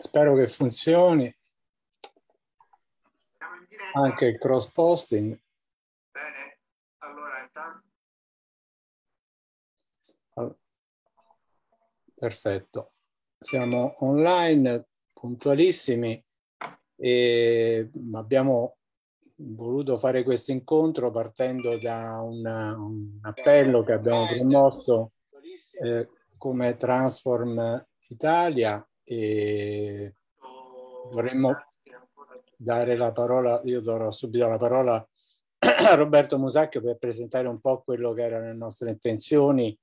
Spero che funzioni. Anche il cross posting. Bene, allora Perfetto. Siamo online, puntualissimi e abbiamo voluto fare questo incontro partendo da una, un appello che abbiamo promosso eh, come Transform Italia e vorremmo dare la parola, io darò subito la parola a Roberto Musacchio per presentare un po' quello che erano le nostre intenzioni,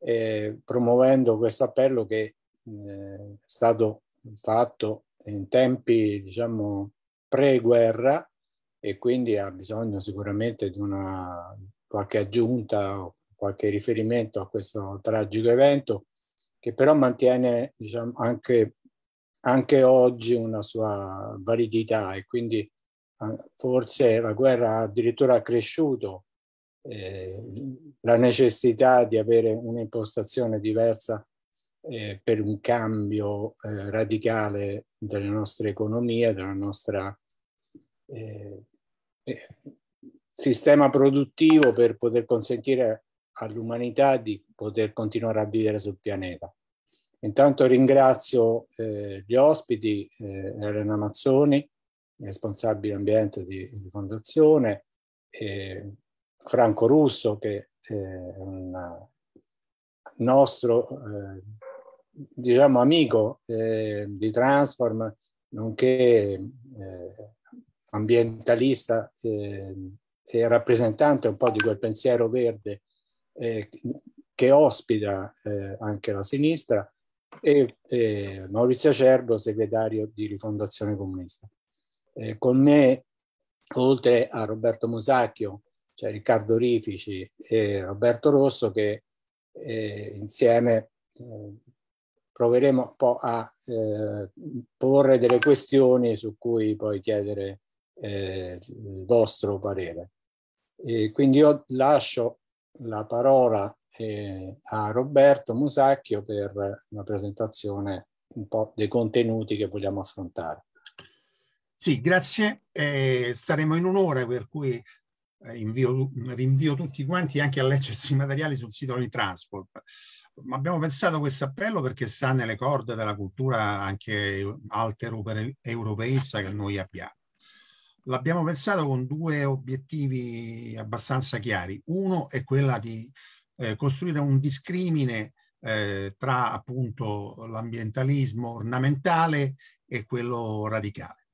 eh, promuovendo questo appello che eh, è stato fatto in tempi, diciamo, pre-guerra e quindi ha bisogno sicuramente di una qualche aggiunta o qualche riferimento a questo tragico evento che però mantiene diciamo, anche, anche oggi una sua validità e quindi eh, forse la guerra ha addirittura cresciuto eh, la necessità di avere un'impostazione diversa eh, per un cambio eh, radicale delle nostre economie, del nostro eh, eh, sistema produttivo per poter consentire all'umanità di poter continuare a vivere sul pianeta. Intanto ringrazio eh, gli ospiti, eh, Elena Mazzoni, responsabile ambiente di, di fondazione, Franco Russo, che eh, è un nostro eh, diciamo, amico eh, di Transform, nonché ambientalista e rappresentante un po' di quel pensiero verde eh, che ospita eh, anche la sinistra, e eh, Maurizio Acerbo, segretario di Rifondazione Comunista. Eh, con me, oltre a Roberto Musacchio, c'è cioè Riccardo Rifici e Roberto Rosso, che eh, insieme eh, proveremo un po' a eh, porre delle questioni su cui poi chiedere il vostro parere. E quindi io lascio la parola eh, a Roberto Musacchio per una presentazione un po' dei contenuti che vogliamo affrontare. Sì, grazie. Eh, staremo in un'ora, per cui eh, invio, rinvio tutti quanti anche a leggersi i materiali sul sito di Transport. Ma abbiamo pensato a questo appello perché sta nelle corde della cultura anche alter-europeista che noi abbiamo. L'abbiamo pensato con due obiettivi abbastanza chiari. Uno è quella di eh, costruire un discrimine eh, tra appunto l'ambientalismo ornamentale e quello radicale.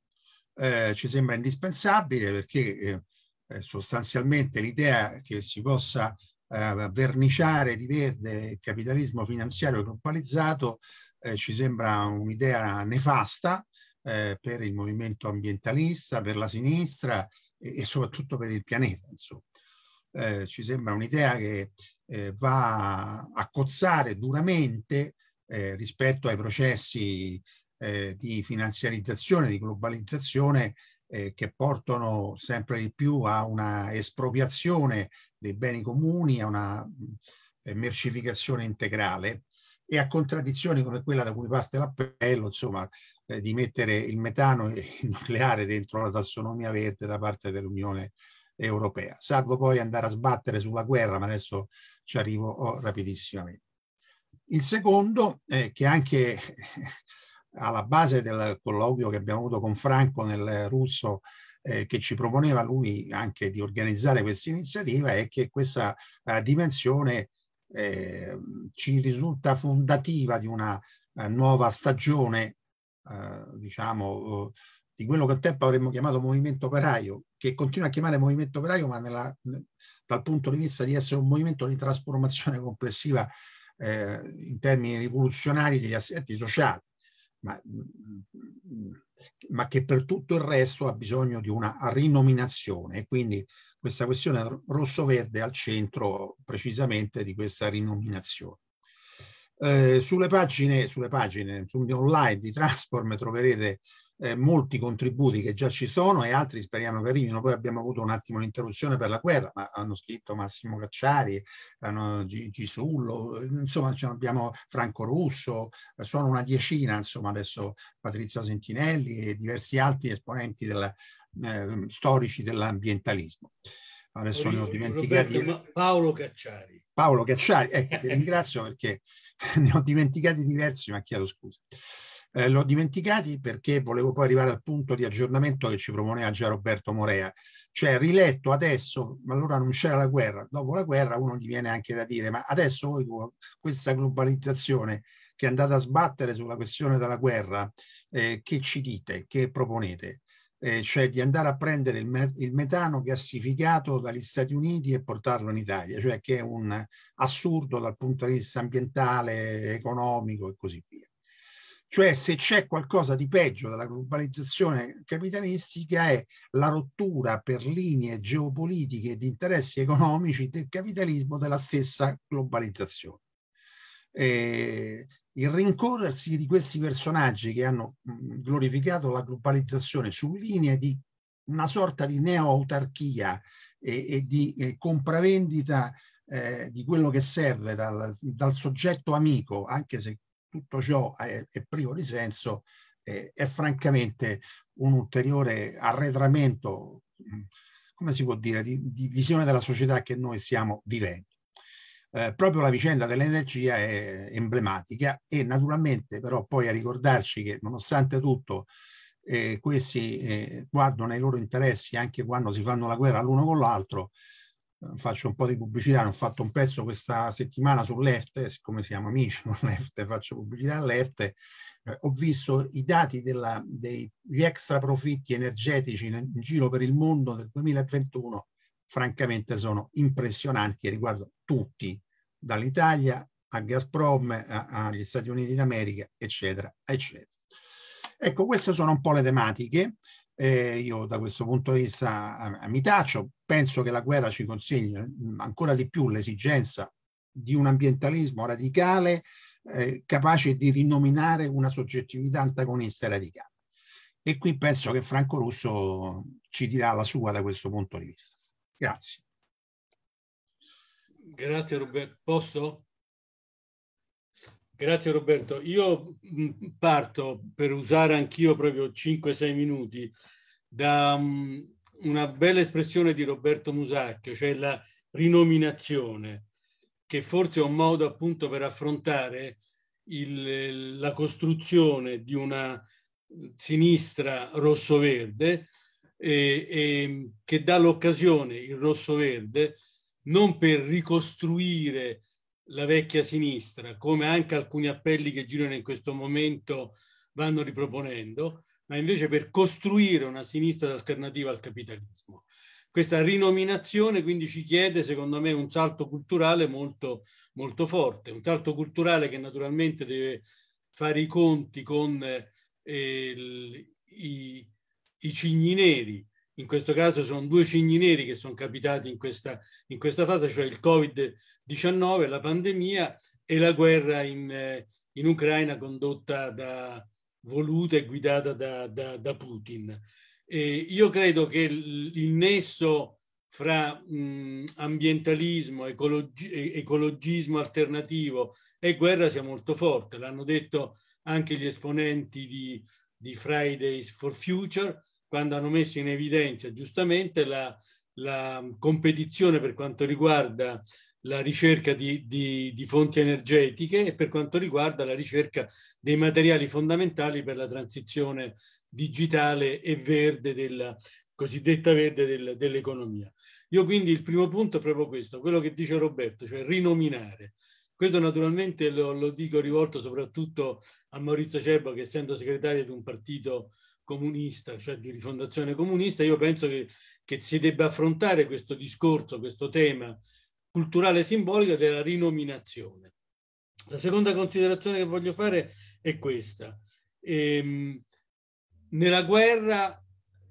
Eh, ci sembra indispensabile perché eh, eh, sostanzialmente l'idea che si possa eh, verniciare di verde il capitalismo finanziario globalizzato ci sembra un'idea nefasta per il movimento ambientalista, per la sinistra e, e soprattutto per il pianeta. Insomma. Eh, ci sembra un'idea che eh, va a cozzare duramente eh, rispetto ai processi eh, di finanziarizzazione, di globalizzazione eh, che portano sempre di più a una espropriazione dei beni comuni, a una eh, mercificazione integrale e a contraddizioni come quella da cui parte l'appello, insomma, eh, di mettere il metano e il nucleare dentro la tassonomia verde da parte dell'Unione Europea europea, salvo poi andare a sbattere sulla guerra, ma adesso ci arrivo oh, rapidissimamente. Il secondo, eh, che anche alla base del colloquio che abbiamo avuto con Franco nel russo, eh, che ci proponeva lui anche di organizzare questa iniziativa, è che questa eh, dimensione eh, ci risulta fondativa di una eh, nuova stagione eh, diciamo, eh, di quello che un tempo avremmo chiamato movimento operaio, che continua a chiamare movimento operaio, ma nella, dal punto di vista di essere un movimento di trasformazione complessiva eh, in termini rivoluzionari degli assetti sociali, ma, ma, che per tutto il resto ha bisogno di una rinominazione e quindi questa questione rosso-verde al centro precisamente di questa rinominazione. Eh, sulle pagine, sulle pagine sul online di Transform troverete eh, molti contributi che già ci sono e altri speriamo che arrivino. Poi abbiamo avuto un attimo un'interruzione per la guerra, ma hanno scritto Massimo Cacciari, Gisullo, insomma abbiamo Franco Russo, eh, sono una diecina, insomma adesso Patrizia Sentinelli e diversi altri esponenti della, ehm, storici dell'ambientalismo adesso ne ho dimenticati. Paolo Cacciari. Paolo Cacciari, ecco, ti ringrazio perché ne ho dimenticati diversi, ma chiedo scusa. Eh, l'ho dimenticati perché volevo poi arrivare al punto di aggiornamento che ci proponeva già Roberto Morea. Cioè, riletto adesso, ma allora non c'era la guerra, dopo la guerra uno gli viene anche da dire, ma adesso voi questa globalizzazione che è andata a sbattere sulla questione della guerra, eh, che ci dite, che proponete? eh, cioè di andare a prendere il, il, metano gassificato dagli Stati Uniti e portarlo in Italia, cioè che è un assurdo dal punto di vista ambientale, economico e così via. Cioè se c'è qualcosa di peggio della globalizzazione capitalistica è la rottura per linee geopolitiche di interessi economici del capitalismo della stessa globalizzazione. Eh, il rincorrersi di questi personaggi che hanno mm, glorificato la globalizzazione su linee di una sorta di neo-autarchia e, e di e eh, compravendita eh, di quello che serve dal, dal, soggetto amico, anche se tutto ciò è, è privo di senso, eh, è francamente un ulteriore arretramento, mm, come si può dire, di, di visione della società che noi stiamo vivendo. Eh, proprio la vicenda dell'energia è emblematica e naturalmente però poi a ricordarci che nonostante tutto eh, questi eh, guardano ai loro interessi anche quando si fanno la guerra l'uno con l'altro. Eh, faccio un po' di pubblicità, ho fatto un pezzo questa settimana sull'EFTE, siccome siamo amici con l'EFTE, faccio pubblicità all'EFTE, eh, ho visto i dati della, degli extra profitti energetici in, in giro per il mondo del 2021 francamente sono impressionanti e riguardo tutti, dall'Italia a Gazprom, eh, agli Stati Uniti d'America, eccetera, eccetera. Ecco, queste sono un po' le tematiche. Eh, io da questo punto di vista mi taccio, penso che la guerra ci consegni mm, ancora di più l'esigenza di un ambientalismo radicale eh, capace di rinominare una soggettività antagonista e radicale. E qui penso che Franco Russo ci dirà la sua da questo punto di vista. Grazie. Grazie Roberto. Posso? Grazie Roberto. Io mm, parto per usare anch'io proprio 5-6 minuti da mm, una bella espressione di Roberto Musacchio, cioè la rinominazione, che forse è un modo appunto per affrontare il, la costruzione di una sinistra rosso-verde eh, eh, che dà l'occasione, il rosso-verde, non per ricostruire la vecchia sinistra, come anche alcuni appelli che girano in questo momento vanno riproponendo, ma invece per costruire una sinistra alternativa al capitalismo. Questa rinominazione quindi ci chiede, secondo me, un salto culturale molto, molto forte, un salto culturale che naturalmente deve fare i conti con eh, il, i, i cigni neri, in questo caso sono due cigni neri che sono capitati in questa, in questa fase, cioè il Covid-19, la pandemia e la guerra in, eh, in, Ucraina condotta da, voluta e guidata da, da, da Putin. E io credo che il nesso fra mh, ambientalismo, ecologi- ecologismo alternativo e guerra sia molto forte, l'hanno detto anche gli esponenti di, di Fridays for Future, quando hanno messo in evidenza giustamente la, la competizione per quanto riguarda la ricerca di, di, di, fonti energetiche e per quanto riguarda la ricerca dei materiali fondamentali per la transizione digitale e verde della cosiddetta verde del, dell'economia. Io quindi il primo punto è proprio questo, quello che dice Roberto, cioè rinominare. Questo naturalmente lo, lo dico rivolto soprattutto a Maurizio Cerbo che essendo segretario di un partito comunista, cioè di rifondazione comunista, io penso che, che si debba affrontare questo discorso, questo tema culturale e simbolico della rinominazione. La seconda considerazione che voglio fare è questa. Ehm, nella guerra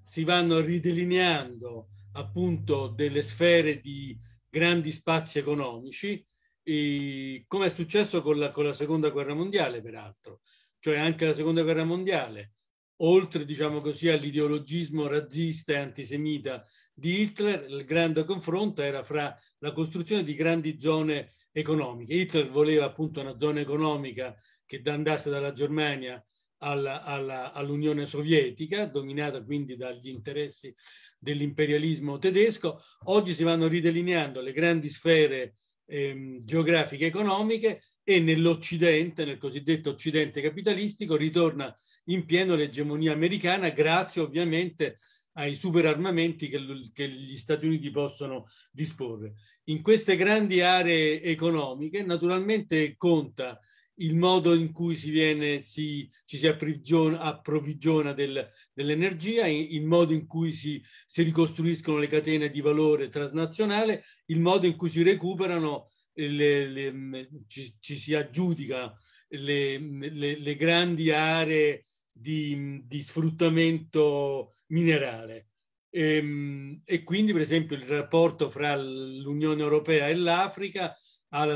si vanno ridelineando appunto delle sfere di grandi spazi economici, e, come è successo con la, con la seconda guerra mondiale, peraltro, cioè anche la seconda guerra mondiale oltre diciamo così, all'ideologismo razzista e antisemita di Hitler, il grande confronto era fra la costruzione di grandi zone economiche. Hitler voleva appunto una zona economica che andasse dalla Germania alla, alla, all'Unione Sovietica, dominata quindi dagli interessi dell'imperialismo tedesco. Oggi si vanno ridelineando le grandi sfere ehm, geografiche economiche e nell'Occidente, nel cosiddetto Occidente capitalistico, ritorna in pieno l'egemonia americana grazie ovviamente ai superarmamenti che, che gli Stati Uniti possono disporre. In queste grandi aree economiche naturalmente conta il modo in cui si viene, si, ci si approvvigiona del, dell'energia, il modo in cui si, si, ricostruiscono le catene di valore transnazionale, il modo in cui si recuperano le, le, mm, ci, ci, si aggiudica le, mm, grandi aree di, mm, di sfruttamento minerale. E, ehm, e, quindi, per esempio, il rapporto fra l'Unione Europea e l'Africa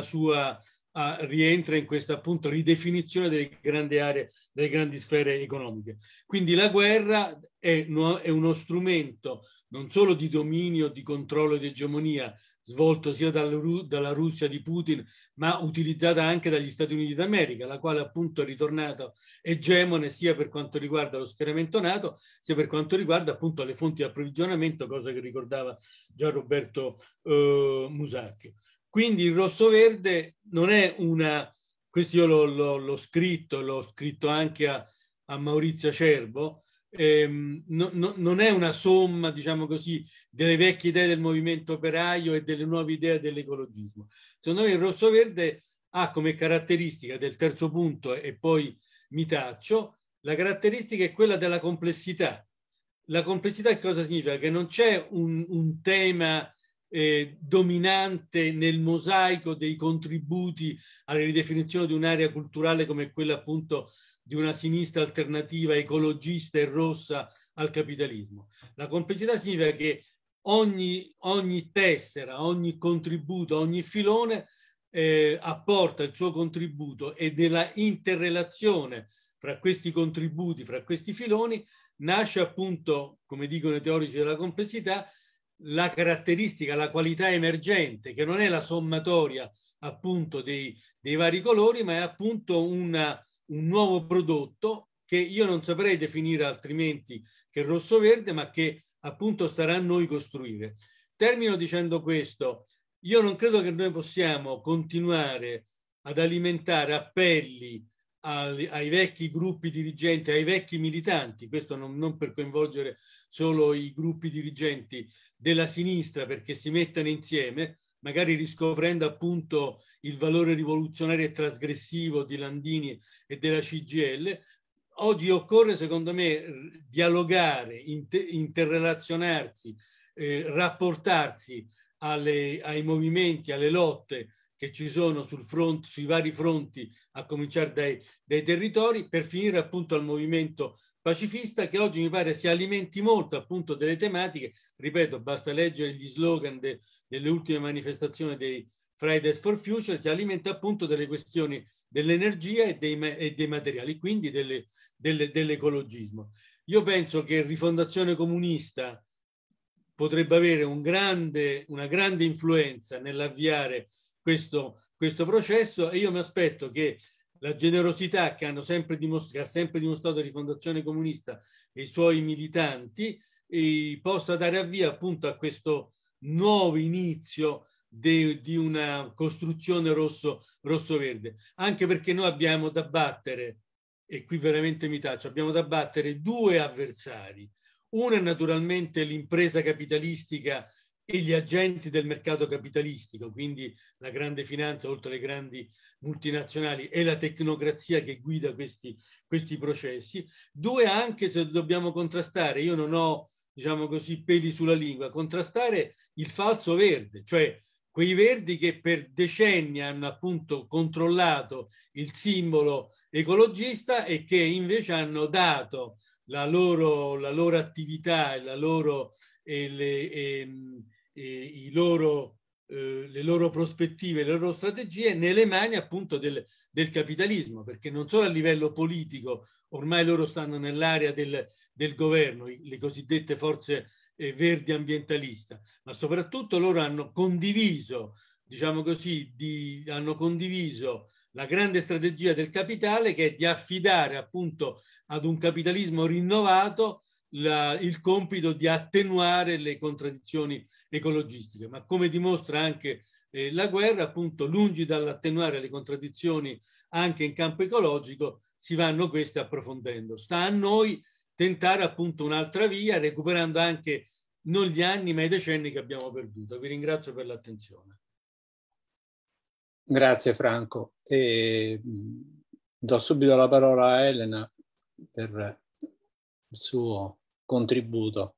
sua, a, rientra in questa appunto ridefinizione delle grandi aree, delle grandi sfere economiche. Quindi la guerra è, è uno strumento non solo di dominio, di controllo e di egemonia, svolto sia dalla Russia di Putin, ma utilizzata anche dagli Stati Uniti d'America, la quale appunto è ritornata egemone sia per quanto riguarda lo schieramento NATO, sia per quanto riguarda appunto le fonti di approvvigionamento, cosa che ricordava già Roberto eh, Musacchio. Quindi il rosso-verde non è una, questo io l'ho, l'ho, l'ho scritto, l'ho scritto anche a, a Maurizio Cerbo, ehm, no, no, non è una somma, diciamo così, delle vecchie idee del movimento operaio e delle nuove idee dell'ecologismo. Secondo me il rosso-verde ha come caratteristica del terzo punto e poi mi taccio, la caratteristica è quella della complessità. La complessità cosa significa? Che non c'è un, un tema eh, dominante nel mosaico dei contributi alla ridefinizione di un'area culturale come quella appunto di una sinistra alternativa ecologista e rossa al capitalismo. La complessità significa che ogni, ogni tessera, ogni contributo, ogni filone eh, apporta il suo contributo e della interrelazione fra questi contributi, fra questi filoni, nasce appunto, come dicono i teorici della complessità, la caratteristica, la qualità emergente, che non è la sommatoria appunto dei, dei vari colori, ma è appunto una, un nuovo prodotto che io non saprei definire altrimenti che rosso-verde, ma che appunto starà a noi costruire. Termino dicendo questo, io non credo che noi possiamo continuare ad alimentare appelli ai, ai vecchi gruppi dirigenti, ai vecchi militanti, questo non, non, per coinvolgere solo i gruppi dirigenti della sinistra perché si mettano insieme, magari riscoprendo appunto il valore rivoluzionario e trasgressivo di Landini e della CGL, oggi occorre secondo me dialogare, inter- interrelazionarsi, eh, rapportarsi alle, ai movimenti, alle lotte, che ci sono sul front, sui vari fronti, a cominciare dai, dai territori, per finire appunto al movimento pacifista che oggi mi pare si alimenti molto appunto delle tematiche, ripeto, basta leggere gli slogan de, delle ultime manifestazioni dei Fridays for Future, che alimenta appunto delle questioni dell'energia e, e dei, materiali, quindi delle, delle, dell'ecologismo. Io penso che Rifondazione Comunista potrebbe avere un grande, una grande influenza nell'avviare questo, questo processo e io mi aspetto che la generosità che, sempre che ha sempre dimostrato Rifondazione Comunista e i suoi militanti eh, possa dare avvio appunto a questo nuovo inizio de, di una costruzione rosso, rosso-verde, anche perché noi abbiamo da battere, e qui veramente mi taccio, abbiamo da battere due avversari. Uno è naturalmente l'impresa capitalistica e gli agenti del mercato capitalistico, quindi la grande finanza oltre alle grandi multinazionali e la tecnocrazia che guida questi, questi processi. Due, anche se dobbiamo contrastare, io non ho, diciamo così, peli sulla lingua, contrastare il falso verde, cioè quei verdi che per decenni hanno appunto controllato il simbolo ecologista e che invece hanno dato la loro, la loro attività e la loro... E le, e, ehm, eh, loro, eh, le loro prospettive, le loro strategie nelle mani appunto del, del, capitalismo, perché non solo a livello politico, ormai loro stanno nell'area del, del governo, le cosiddette forze eh, verdi ambientaliste, ma soprattutto loro hanno condiviso, diciamo così, di, hanno condiviso la grande strategia del capitale che è di affidare appunto ad un capitalismo rinnovato la, il compito di attenuare le contraddizioni ecologistiche, ma come dimostra anche eh, la guerra, appunto, lungi dall'attenuare le contraddizioni anche in campo ecologico, si vanno queste approfondendo. Sta a noi tentare appunto un'altra via, recuperando anche non gli anni ma i decenni che abbiamo perduto. Vi ringrazio per l'attenzione. Grazie Franco. E mm, do subito la parola a Elena per il suo contributo.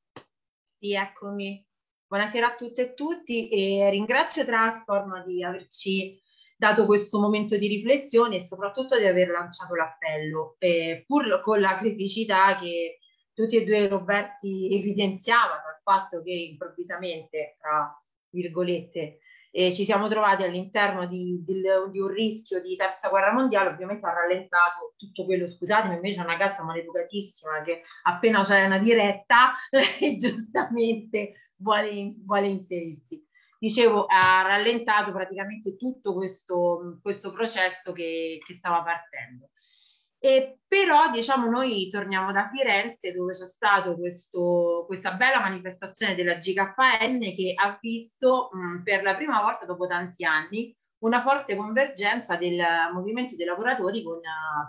Sì, eccomi. Buonasera a tutte e tutti e ringrazio Transform di averci dato questo momento di riflessione e soprattutto di aver lanciato l'appello, eh, pur con la criticità che tutti e due Roberti evidenziavano, il fatto che improvvisamente, tra virgolette, eh, ci siamo trovati all'interno di, di, di, un rischio di terza guerra mondiale, ovviamente ha rallentato tutto quello, scusatemi, invece è una gatta maleducatissima che appena c'è una diretta, lei giustamente vuole, vuole inserirsi dicevo, ha rallentato praticamente tutto questo, questo processo che, che, stava partendo. E però diciamo noi torniamo da Firenze dove c'è stata questa bella manifestazione della GKN che ha visto mh, per la prima volta dopo tanti anni una forte convergenza del movimento dei lavoratori con,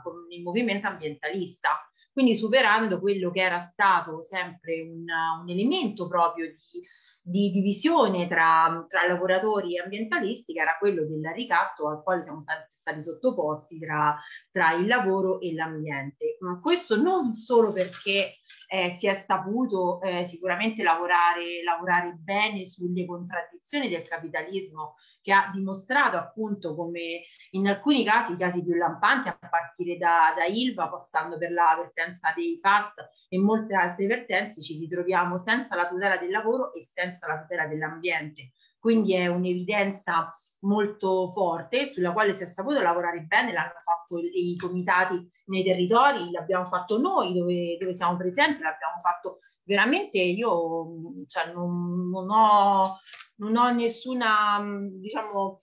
con il movimento ambientalista quindi superando quello che era stato sempre un, un elemento proprio di, di divisione tra, tra, lavoratori e ambientalisti, che era quello del ricatto al quale siamo stati, stati sottoposti tra, tra, il lavoro e l'ambiente. Mm, questo non solo perché eh, si è saputo eh, sicuramente lavorare, lavorare bene sulle contraddizioni del capitalismo che ha dimostrato appunto come in alcuni casi, i casi più lampanti, a partire da, da Ilva, passando per la vertenza dei FAS e molte altre vertenze, ci ritroviamo senza la tutela del lavoro e senza la tutela dell'ambiente quindi è un'evidenza molto forte sulla quale si è saputo lavorare bene, l'hanno fatto i comitati nei territori, l'abbiamo fatto noi dove, dove siamo presenti, l'abbiamo fatto veramente io cioè, non, non ho non ho nessuna, mm, diciamo,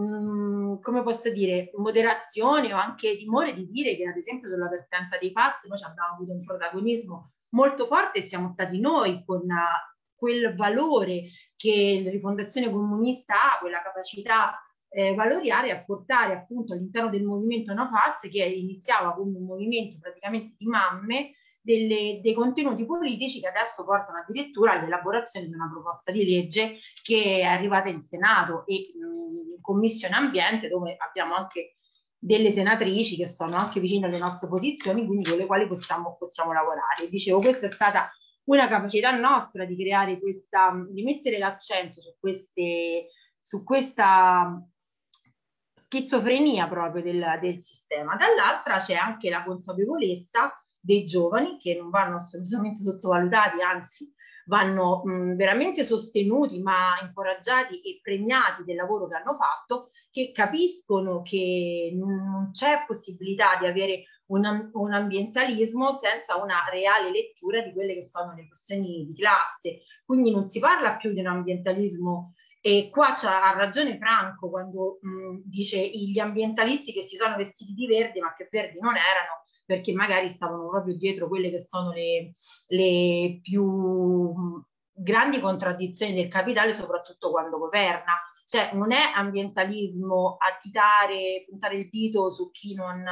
mm, come posso dire, moderazione o anche timore di dire che ad esempio sulla partenza dei FAS noi abbiamo avuto un protagonismo molto forte e siamo stati noi con eh, quel valore che la rifondazione comunista ha, quella capacità eh, valoriare a portare appunto all'interno del movimento NoFAS che iniziava come un movimento praticamente di mamme delle, dei contenuti politici che adesso portano addirittura all'elaborazione di una proposta di legge che è arrivata in Senato e mm, in Commissione Ambiente dove abbiamo anche delle senatrici che sono anche vicine alle nostre posizioni, quindi con le quali possiamo, possiamo lavorare. Dicevo, questa è stata una capacità nostra di creare questa, di mettere l'accento su, queste, su questa schizofrenia proprio del, del sistema. Dall'altra c'è anche la consapevolezza dei giovani che non vanno assolutamente sottovalutati, anzi vanno mh, veramente sostenuti ma incoraggiati e premiati del lavoro che hanno fatto, che capiscono che non c'è possibilità di avere un, un, ambientalismo senza una reale lettura di quelle che sono le questioni di classe. Quindi non si parla più di un ambientalismo e qua ha ragione Franco quando mh, dice gli ambientalisti che si sono vestiti di verde ma che verdi non erano perché magari stavano proprio dietro quelle che sono le, le più mm, grandi contraddizioni del capitale, soprattutto quando governa. Cioè non è ambientalismo attitare, puntare il dito su chi non,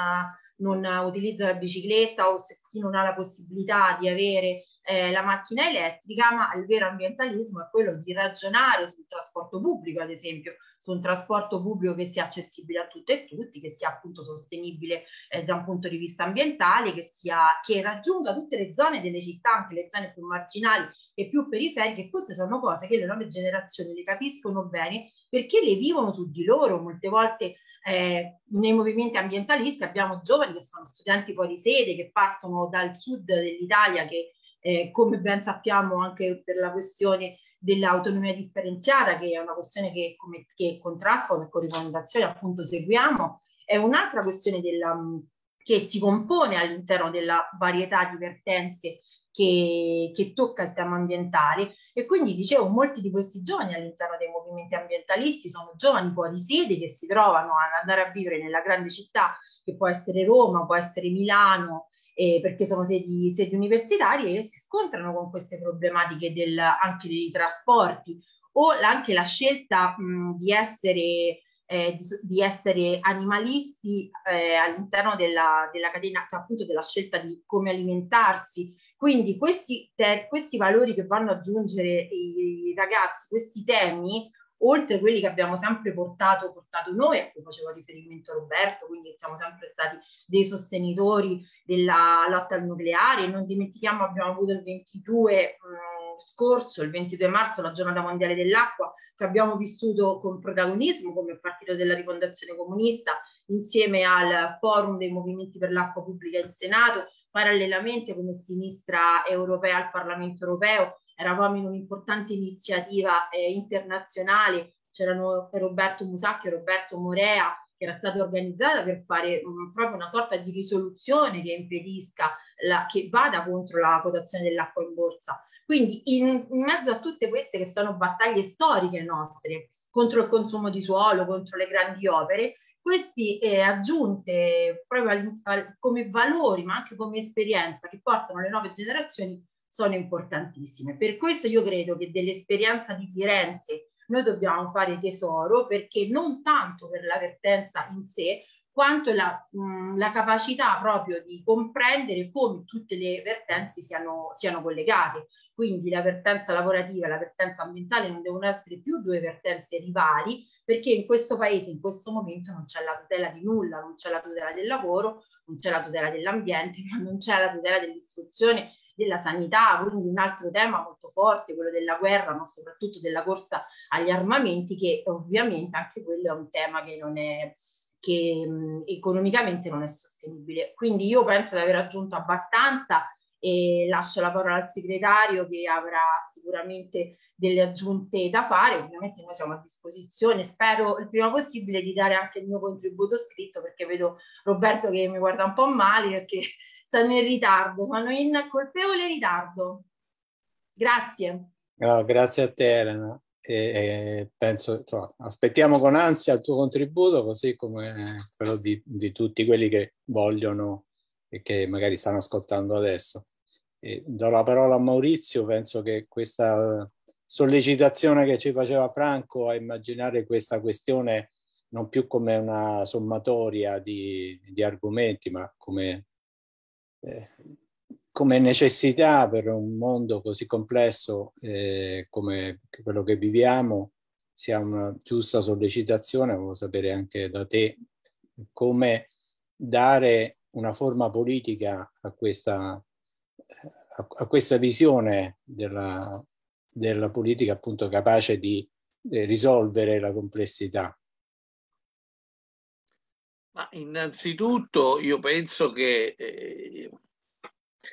non utilizza la bicicletta o su chi non ha la possibilità di avere eh, la macchina elettrica, ma il vero ambientalismo è quello di ragionare sul trasporto pubblico, ad esempio, su un trasporto pubblico che sia accessibile a tutte e tutti, che sia appunto sostenibile eh, da un punto di vista ambientale, che, sia, che raggiunga tutte le zone delle città, anche le zone più marginali e più periferiche. Queste sono cose che le nuove generazioni le capiscono bene perché le vivono su di loro. Molte volte eh, nei movimenti ambientalisti abbiamo giovani che sono studenti fuori sede, che partono dal sud dell'Italia, che eh, come ben sappiamo anche per la questione dell'autonomia differenziata, che è una questione che, come, che con Trasform e con Ricomendazione appunto seguiamo, è un'altra questione della, mm, che si compone all'interno della varietà di vertenze che, che, tocca il tema ambientale e quindi dicevo molti di questi giovani all'interno dei movimenti ambientalisti sono giovani fuori sede che si trovano ad andare a vivere nella grande città che può essere Roma, può essere Milano, eh, perché sono sedi, sedi universitarie e si scontrano con queste problematiche del, anche dei trasporti o anche la scelta mh, di essere eh, di, di, essere animalisti eh, all'interno della, della, catena, cioè appunto della scelta di come alimentarsi. Quindi questi, te, questi valori che vanno ad aggiungere i, i ragazzi, questi temi, oltre quelli che abbiamo sempre portato, portato noi, a cui faceva riferimento Roberto, quindi siamo sempre stati dei sostenitori della lotta al nucleare, non dimentichiamo abbiamo avuto il 22 mh, mm, scorso, il 22 marzo, la giornata mondiale dell'acqua, che abbiamo vissuto con protagonismo come partito della rifondazione comunista, insieme al forum dei movimenti per l'acqua pubblica in Senato, parallelamente come sinistra europea al Parlamento europeo, eravamo in un'importante iniziativa eh, internazionale, c'erano Roberto Musacchio, Roberto Morea, che era stata organizzata per fare um, proprio una sorta di risoluzione che impedisca, la, che vada contro la quotazione dell'acqua in borsa. Quindi in, in mezzo a tutte queste che sono battaglie storiche nostre, contro il consumo di suolo, contro le grandi opere, queste eh, aggiunte proprio al, al, come valori ma anche come esperienza che portano le nuove generazioni sono importantissime. Per questo io credo che dell'esperienza di Firenze noi dobbiamo fare tesoro perché non tanto per la vertenza in sé, quanto la, mh, mm, la capacità proprio di comprendere come tutte le vertenze siano, siano collegate. Quindi la vertenza lavorativa e la vertenza ambientale non devono essere più due vertenze rivali, perché in questo paese in questo momento non c'è la tutela di nulla, non c'è la tutela del lavoro, non c'è la tutela dell'ambiente, non c'è la tutela dell'istruzione, della sanità, quindi un altro tema molto forte, quello della guerra, ma soprattutto della corsa agli armamenti, che ovviamente anche quello è un tema che non è che mm, economicamente non è sostenibile. Quindi io penso di aver aggiunto abbastanza e lascio la parola al segretario che avrà sicuramente delle aggiunte da fare. Ovviamente noi siamo a disposizione, spero il prima possibile di dare anche il mio contributo scritto perché vedo Roberto che mi guarda un po' male perché sono in ritardo, sono in colpevole ritardo. Grazie. No, grazie a te Elena. E, e penso, insomma, aspettiamo con ansia il tuo contributo, così come quello di, di tutti quelli che vogliono e che magari stanno ascoltando adesso. E do la parola a Maurizio, penso che questa sollecitazione che ci faceva Franco a immaginare questa questione non più come una sommatoria di, di argomenti, ma come eh, come necessità per un mondo così complesso eh, come quello che viviamo sia una giusta sollecitazione, volevo sapere anche da te come dare una forma politica a questa, a, a questa visione della, della politica appunto capace di eh, risolvere la complessità. Ma innanzitutto io penso che eh,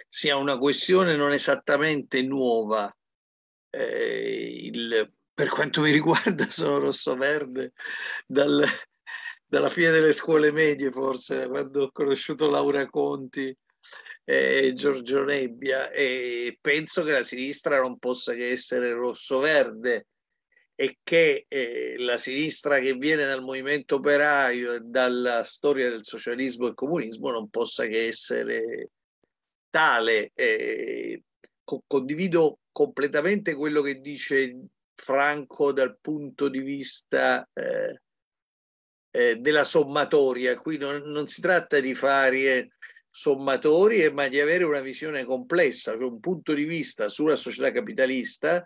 sia una questione non esattamente nuova. Eh, il, per quanto mi riguarda sono rosso-verde dal, dalla fine delle scuole medie forse, quando ho conosciuto Laura Conti e Giorgio Nebbia e penso che la sinistra non possa che essere rosso-verde e che eh, la sinistra che viene dal movimento operaio e dalla storia del socialismo e comunismo non possa che essere tale. Eh, co- condivido completamente quello che dice Franco dal punto di vista eh, eh, della sommatoria. Qui non, non, si tratta di fare sommatorie, eh, ma di avere una visione complessa, cioè un punto di vista sulla società capitalista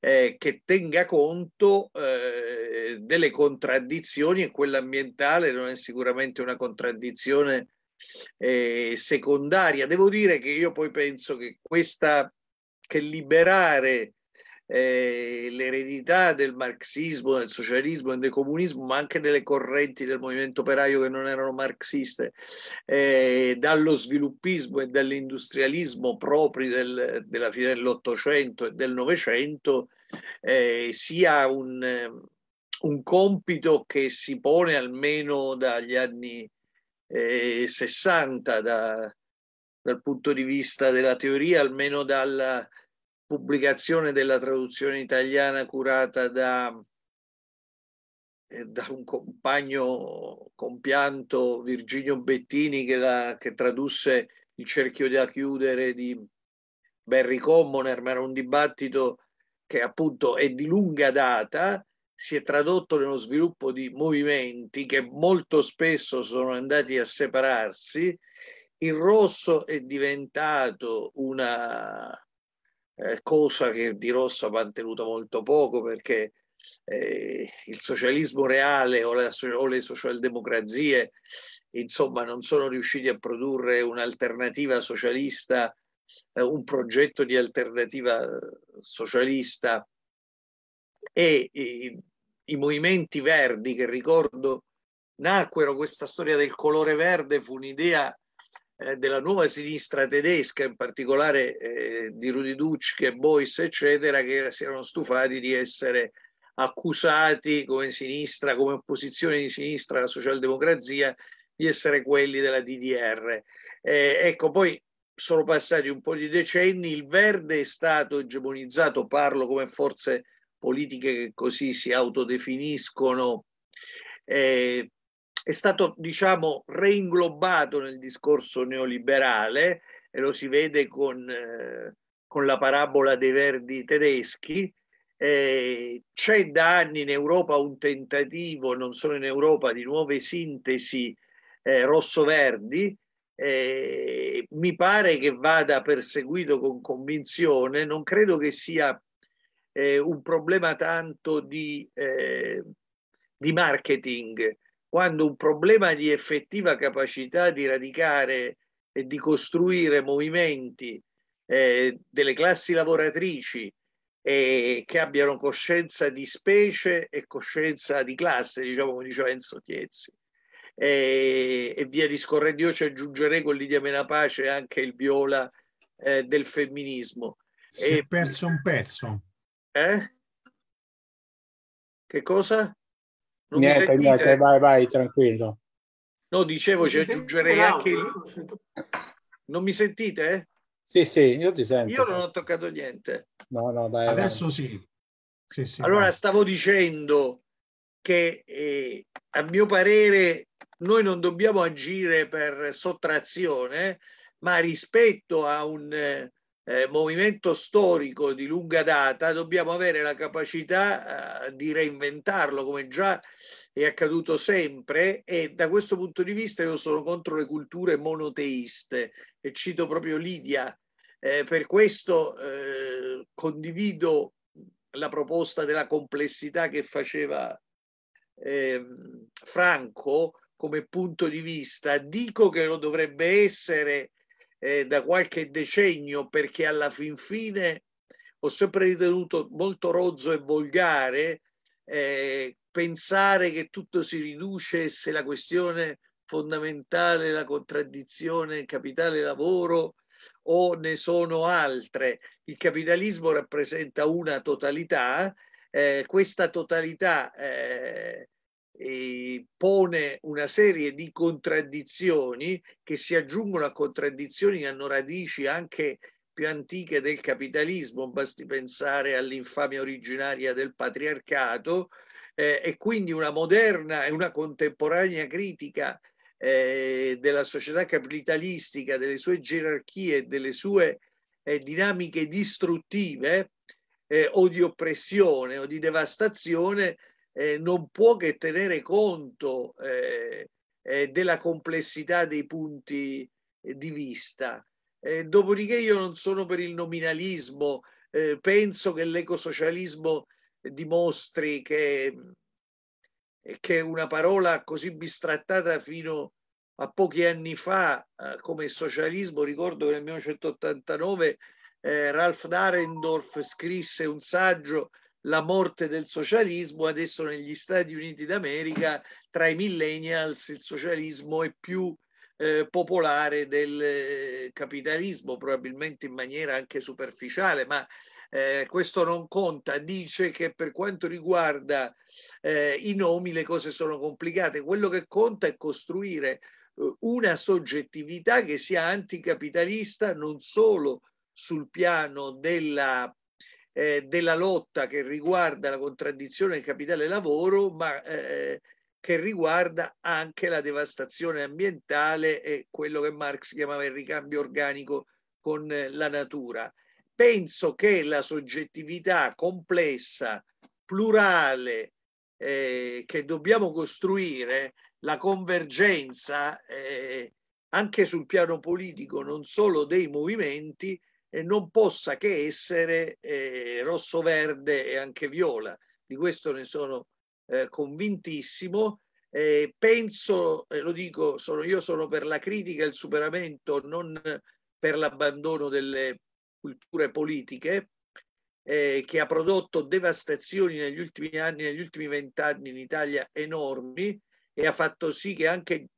eh, che tenga conto eh, delle contraddizioni e quella ambientale non è sicuramente una contraddizione eh, secondaria. Devo dire che io poi penso che questa che liberare eh, l'eredità del marxismo, del socialismo e del comunismo, ma anche delle correnti del movimento operaio che non erano marxiste, eh, dallo sviluppismo e dall'industrialismo propri del, della fine dell'Ottocento e del Novecento, eh, sia un, eh, un, compito che si pone almeno dagli anni 60, eh, da, dal punto di vista della teoria, almeno dalla pubblicazione della traduzione italiana curata da, eh, da un compagno compianto, Virginio Bettini, che, la, che tradusse Il cerchio da chiudere di Barry Commoner, ma era un dibattito che appunto è di lunga data, si è tradotto nello sviluppo di movimenti che molto spesso sono andati a separarsi. Il rosso è diventato una, eh, cosa che Di Rosso ha mantenuto molto poco perché eh, il socialismo reale o, la, o, le socialdemocrazie insomma non sono riusciti a produrre un'alternativa socialista, eh, un progetto di alternativa socialista e i, i movimenti verdi che ricordo nacquero, questa storia del colore verde fu un'idea eh, della nuova sinistra tedesca, in particolare eh, di Rudi Dutschke, Beuys, eccetera, che si erano stufati di essere accusati come sinistra, come opposizione di sinistra alla socialdemocrazia, di essere quelli della DDR. Eh, ecco, poi sono passati un po' di decenni, il verde è stato egemonizzato, parlo come forze politiche che così si autodefiniscono, eh, è stato diciamo reinglobato nel discorso neoliberale e lo si vede con, eh, con la parabola dei verdi tedeschi. Eh, c'è da anni in Europa un tentativo, non solo in Europa, di nuove sintesi eh, rosso-verdi. Eh, mi pare che vada perseguito con convinzione, non credo che sia eh, un problema tanto di, eh, di marketing, quando un problema di effettiva capacità di radicare e di costruire movimenti eh, delle classi lavoratrici eh, che abbiano coscienza di specie e coscienza di classe, diciamo come diceva Enzo Chiezzi. Eh, e via discorrendo, io ci aggiungerei con Lidia Menapace anche il viola eh, del femminismo. Si e... è perso un pezzo. Eh? Che cosa? Non niente, niente, vai, vai, tranquillo. No, dicevo, ci aggiungerei no, anche... No. Non mi sentite? Sì, sì, io ti sento. Io non ho toccato niente. No, no, dai. Adesso vai. sì. sì, sì allora, vai. stavo dicendo che eh, a mio parere noi non dobbiamo agire per sottrazione, ma rispetto a un, eh, eh, movimento storico di lunga data, dobbiamo avere la capacità eh, di reinventarlo, come già è accaduto sempre. E da questo punto di vista io sono contro le culture monoteiste e cito proprio Lidia. Eh, per questo eh, condivido la proposta della complessità che faceva ehm, Franco come punto di vista. Dico che lo dovrebbe essere eh, da qualche decennio perché alla fin fine ho sempre ritenuto molto rozzo e volgare eh, pensare che tutto si riduce se la questione fondamentale la contraddizione capitale-lavoro o ne sono altre. Il capitalismo rappresenta una totalità, eh, questa totalità eh, pone una serie di contraddizioni che si aggiungono a contraddizioni che hanno radici anche più antiche del capitalismo, basti pensare all'infamia originaria del patriarcato eh, e quindi una moderna e una contemporanea critica eh, della società capitalistica, delle sue gerarchie, delle sue eh, dinamiche distruttive eh, o di oppressione o di devastazione eh, non può che tenere conto eh, eh, della complessità dei punti eh, di vista. dopodiché io non sono per il nominalismo, penso che l'ecosocialismo dimostri che, che una parola così bistrattata fino a pochi anni fa come socialismo, ricordo che nel 1989 eh, Ralph Narendorf scrisse un saggio la morte del socialismo, adesso negli Stati Uniti d'America tra i millennials il socialismo è più eh, popolare del eh, capitalismo, probabilmente in maniera anche superficiale, ma eh, questo non conta, dice che per quanto riguarda eh, i nomi le cose sono complicate, quello che conta è costruire eh, una soggettività che sia anticapitalista non solo sul piano della eh, della lotta che riguarda la contraddizione del capitale lavoro, ma eh, che riguarda anche la devastazione ambientale e quello che Marx chiamava il ricambio organico con eh, la natura. Penso che la soggettività complessa, plurale, eh, che dobbiamo costruire, la convergenza eh, anche sul piano politico, non solo dei movimenti, non possa che essere eh, rosso, verde e anche viola. Di questo ne sono eh, convintissimo. Eh, penso, eh, lo dico, sono, io sono per la critica e il superamento, non per l'abbandono delle culture politiche, eh, che ha prodotto devastazioni negli ultimi anni, negli ultimi vent'anni in Italia enormi e ha fatto sì che anche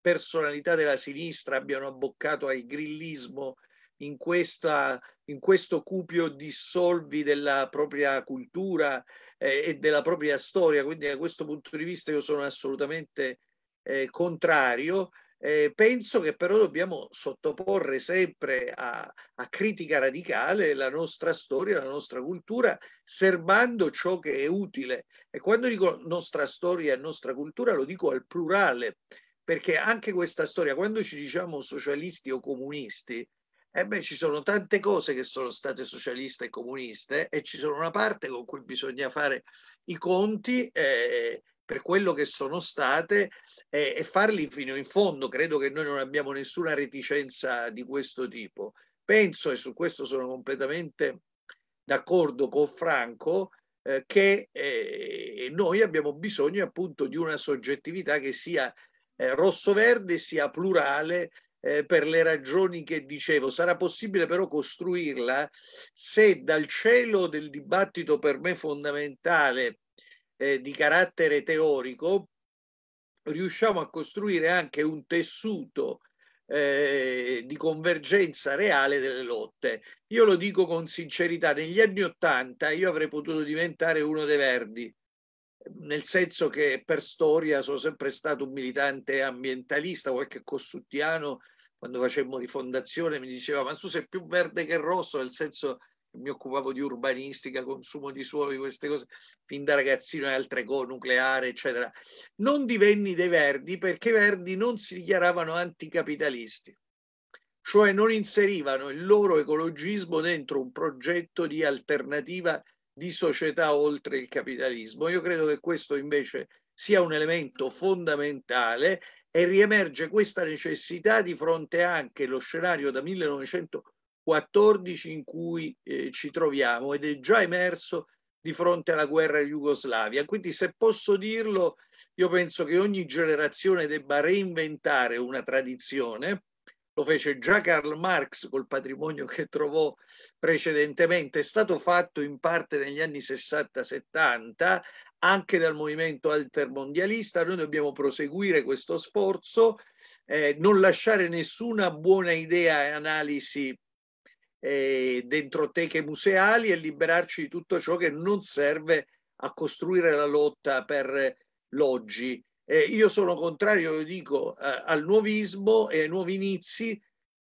personalità della sinistra abbiano abboccato al grillismo in, questa, in questo cupio dissolvi della propria cultura eh, e della propria storia. Quindi da questo punto di vista io sono assolutamente eh, contrario. Eh, penso che però dobbiamo sottoporre sempre a, a, critica radicale la nostra storia, la nostra cultura, serbando ciò che è utile. E quando dico nostra storia e nostra cultura lo dico al plurale, perché anche questa storia, quando ci diciamo socialisti o comunisti, e eh beh, ci sono tante cose che sono state socialiste e comuniste e ci sono una parte con cui bisogna fare i conti eh, per quello che sono state eh, e farli fino in fondo. Credo che noi non abbiamo nessuna reticenza di questo tipo. Penso, e su questo sono completamente d'accordo con Franco, eh, che eh, noi abbiamo bisogno appunto di una soggettività che sia eh, rosso-verde, sia plurale eh, per le ragioni che dicevo. Sarà possibile però costruirla se dal cielo del dibattito per me fondamentale eh, di carattere teorico riusciamo a costruire anche un tessuto eh, di convergenza reale delle lotte. Io lo dico con sincerità, negli anni Ottanta io avrei potuto diventare uno dei Verdi, nel senso che per storia sono sempre stato un militante ambientalista, qualche cossuttiano quando facemmo rifondazione mi diceva ma tu sei più verde che rosso, nel senso che mi occupavo di urbanistica, consumo di suoli, queste cose, fin da ragazzino e altre cose, nucleare, eccetera. Non divenni dei verdi perché i verdi non si dichiaravano anticapitalisti, cioè non inserivano il loro ecologismo dentro un progetto di alternativa di società oltre il capitalismo. Io credo che questo invece sia un elemento fondamentale e riemerge questa necessità di fronte anche allo scenario da 1914 in cui eh, ci troviamo ed è già emerso di fronte alla guerra in Jugoslavia. Quindi se posso dirlo, io penso che ogni generazione debba reinventare una tradizione. Lo fece già Karl Marx col patrimonio che trovò precedentemente, è stato fatto in parte negli anni 60-70, anche dal movimento altermondialista. Noi dobbiamo proseguire questo sforzo, eh, non lasciare nessuna buona idea e analisi eh, dentro teche museali e liberarci di tutto ciò che non serve a costruire la lotta per l'oggi. Eh, io sono contrario, lo dico, eh, al nuovismo e ai nuovi inizi,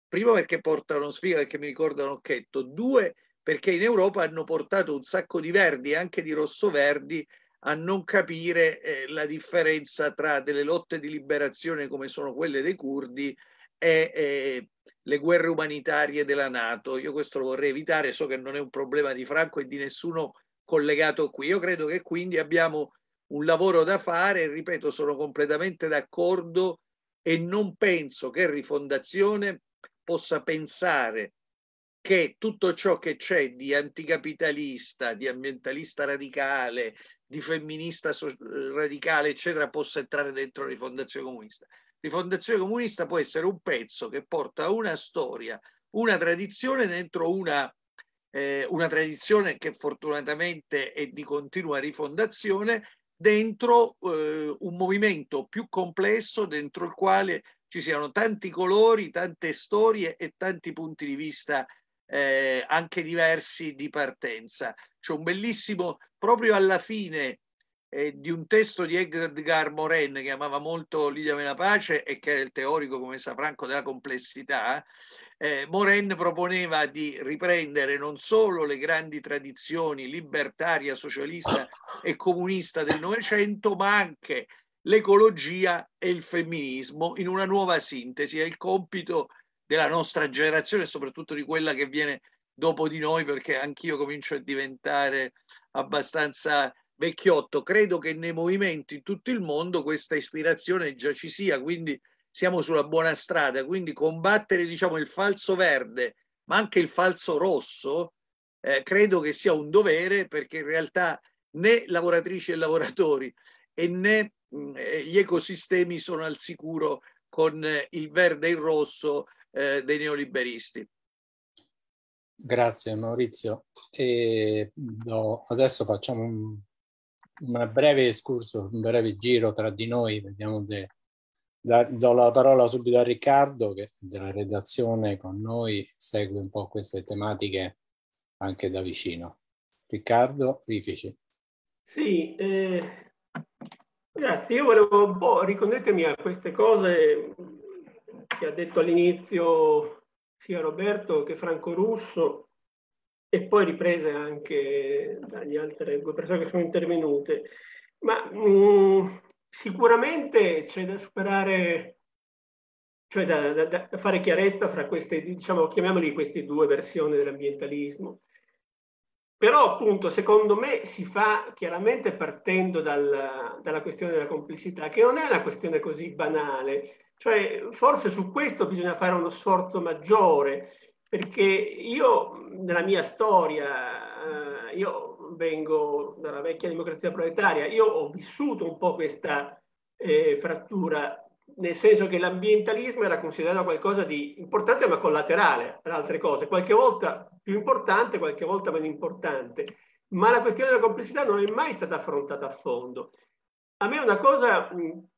primo perché portano sfiga, perché mi ricordano Occhetto, due perché in Europa hanno portato un sacco di verdi, anche di rossoverdi, a non capire eh, la differenza tra delle lotte di liberazione come sono quelle dei curdi e eh, le guerre umanitarie della Nato. Io questo lo vorrei evitare, so che non è un problema di Franco e di nessuno collegato qui. Io credo che quindi abbiamo un lavoro da fare, ripeto, sono completamente d'accordo e non penso che Rifondazione possa pensare che tutto ciò che c'è di anticapitalista, di ambientalista radicale, di femminista so- eh, radicale, eccetera, possa entrare dentro la Rifondazione Comunista. Rifondazione Comunista può essere un pezzo che porta una storia, una tradizione dentro una, eh, una tradizione che fortunatamente è di continua rifondazione, dentro eh, un movimento più complesso dentro il quale ci siano tanti colori, tante storie e tanti punti di vista eh, anche diversi di partenza. C'è un bellissimo, proprio alla fine eh, di un testo di Edgar Morin che amava molto Lidia Menapace e che era il teorico, come sa Franco, della complessità, eh, Morin proponeva di riprendere non solo le grandi tradizioni libertaria, socialista e comunista del Novecento, ma anche l'ecologia e il femminismo in una nuova sintesi. È il compito di della nostra generazione soprattutto di quella che viene dopo di noi, perché anch'io comincio a diventare abbastanza vecchiotto. Credo che nei movimenti in tutto il mondo questa ispirazione già ci sia, quindi siamo sulla buona strada. Quindi combattere diciamo, il falso verde, ma anche il falso rosso, eh, credo che sia un dovere perché in realtà né lavoratrici e lavoratori e né mh, mm, eh, gli ecosistemi sono al sicuro con eh, il verde e il rosso eh, dei neoliberisti. Grazie Maurizio. E do, adesso facciamo un, un, breve escurso, un breve giro tra di noi, vediamo de, da, do la parola subito a Riccardo che della redazione con noi segue un po' queste tematiche anche da vicino. Riccardo Rifici. Sì, eh, grazie. Io volevo un po' boh, riconnettermi a queste cose che ha detto all'inizio sia Roberto che Franco Russo e poi riprese anche dagli altre due persone che sono intervenute. Ma mh, mm, sicuramente c'è da superare, cioè da, da, da, fare chiarezza fra queste, diciamo, chiamiamoli queste due versioni dell'ambientalismo. Però appunto, secondo me, si fa chiaramente partendo dal, dalla questione della complessità, che non è una questione così banale, cioè, forse su questo bisogna fare uno sforzo maggiore, perché io nella mia storia, eh, io vengo dalla vecchia democrazia proletaria, io ho vissuto un po' questa eh, frattura, nel senso che l'ambientalismo era considerato qualcosa di importante ma collaterale ad altre cose, qualche volta più importante, qualche volta meno importante, ma la questione della complessità non è mai stata affrontata a fondo. A me una cosa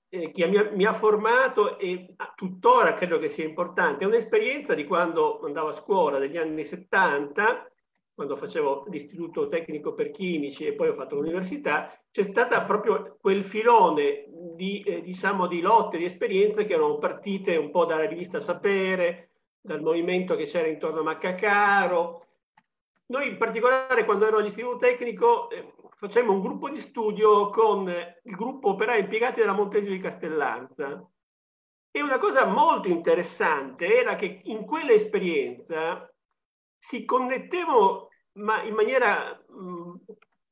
eh, che mi ha, mi ha, formato e ah, tuttora credo che sia importante. È un'esperienza di quando andavo a scuola negli anni 70, quando facevo l'istituto tecnico per chimici e poi ho fatto l'università, c'è stato proprio quel filone di, eh, diciamo, di lotte, di esperienze che erano partite un po' dalla rivista Sapere, dal movimento che c'era intorno a Maccacaro. Noi in particolare quando ero all'istituto tecnico eh, facciamo un gruppo di studio con il gruppo operai impiegati della Montesi di Castellanza. E una cosa molto interessante era che in quella esperienza si connettevano ma in maniera, mm,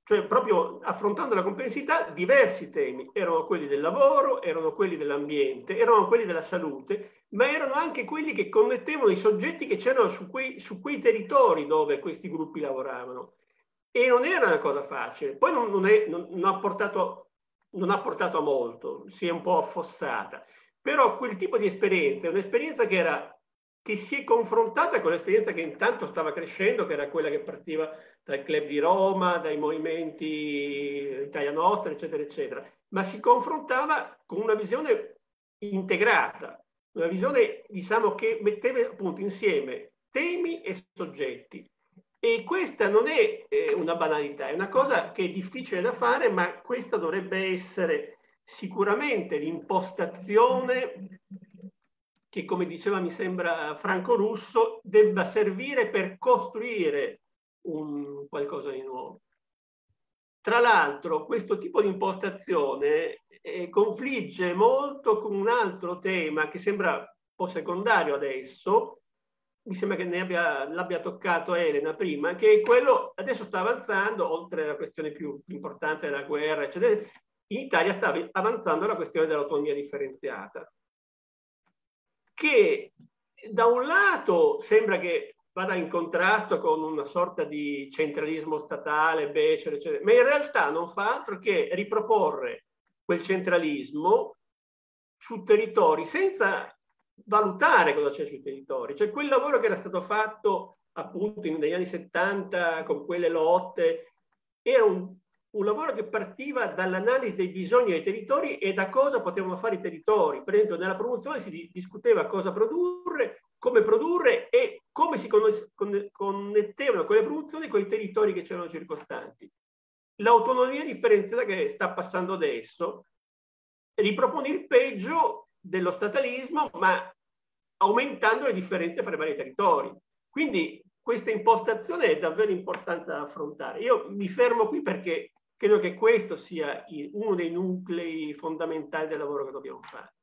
cioè proprio affrontando la complessità, diversi temi. Erano quelli del lavoro, erano quelli dell'ambiente, erano quelli della salute, ma erano anche quelli che connettevano i soggetti che c'erano su quei, su quei territori dove questi gruppi lavoravano. E non era una cosa facile. Poi non, non, è, non, non ha, portato, ha portato a molto, si è un po' affossata. Però quel tipo di esperienza è un'esperienza che, era, che si è confrontata con l'esperienza che intanto stava crescendo, che era quella che partiva dal club di Roma, dai movimenti Italia Nostra, eccetera, eccetera. Ma si confrontava con una visione integrata, una visione diciamo, che metteva appunto insieme temi e soggetti, e questa non è eh, una banalità, è una cosa che è difficile da fare, ma questa dovrebbe essere sicuramente l'impostazione che, come diceva, mi sembra Franco Russo, debba servire per costruire un qualcosa di nuovo. Tra l'altro, questo tipo di impostazione eh, confligge molto con un altro tema che sembra un po' secondario adesso, mi sembra che ne abbia, l'abbia toccato Elena prima, che quello adesso sta avanzando, oltre alla questione più importante della guerra, eccetera, in Italia sta avanzando la questione dell'autonomia differenziata, che da un lato sembra che vada in contrasto con una sorta di centralismo statale, becero, eccetera, ma in realtà non fa altro che riproporre quel centralismo su territori senza valutare cosa c'è sui territori, cioè quel lavoro che era stato fatto appunto negli anni 70 con quelle lotte era un, un lavoro che partiva dall'analisi dei bisogni dei territori e da cosa potevano fare i territori. Per esempio nella produzione si discuteva cosa produrre, come produrre e come si connettevano quelle produzioni con i territori che c'erano circostanti. L'autonomia differenziata che sta passando adesso ripropone il peggio dello statalismo, ma aumentando le differenze fra i vari territori. Quindi questa impostazione è davvero importante da affrontare. Io mi fermo qui perché credo che questo sia uno dei nuclei fondamentali del lavoro che dobbiamo fare.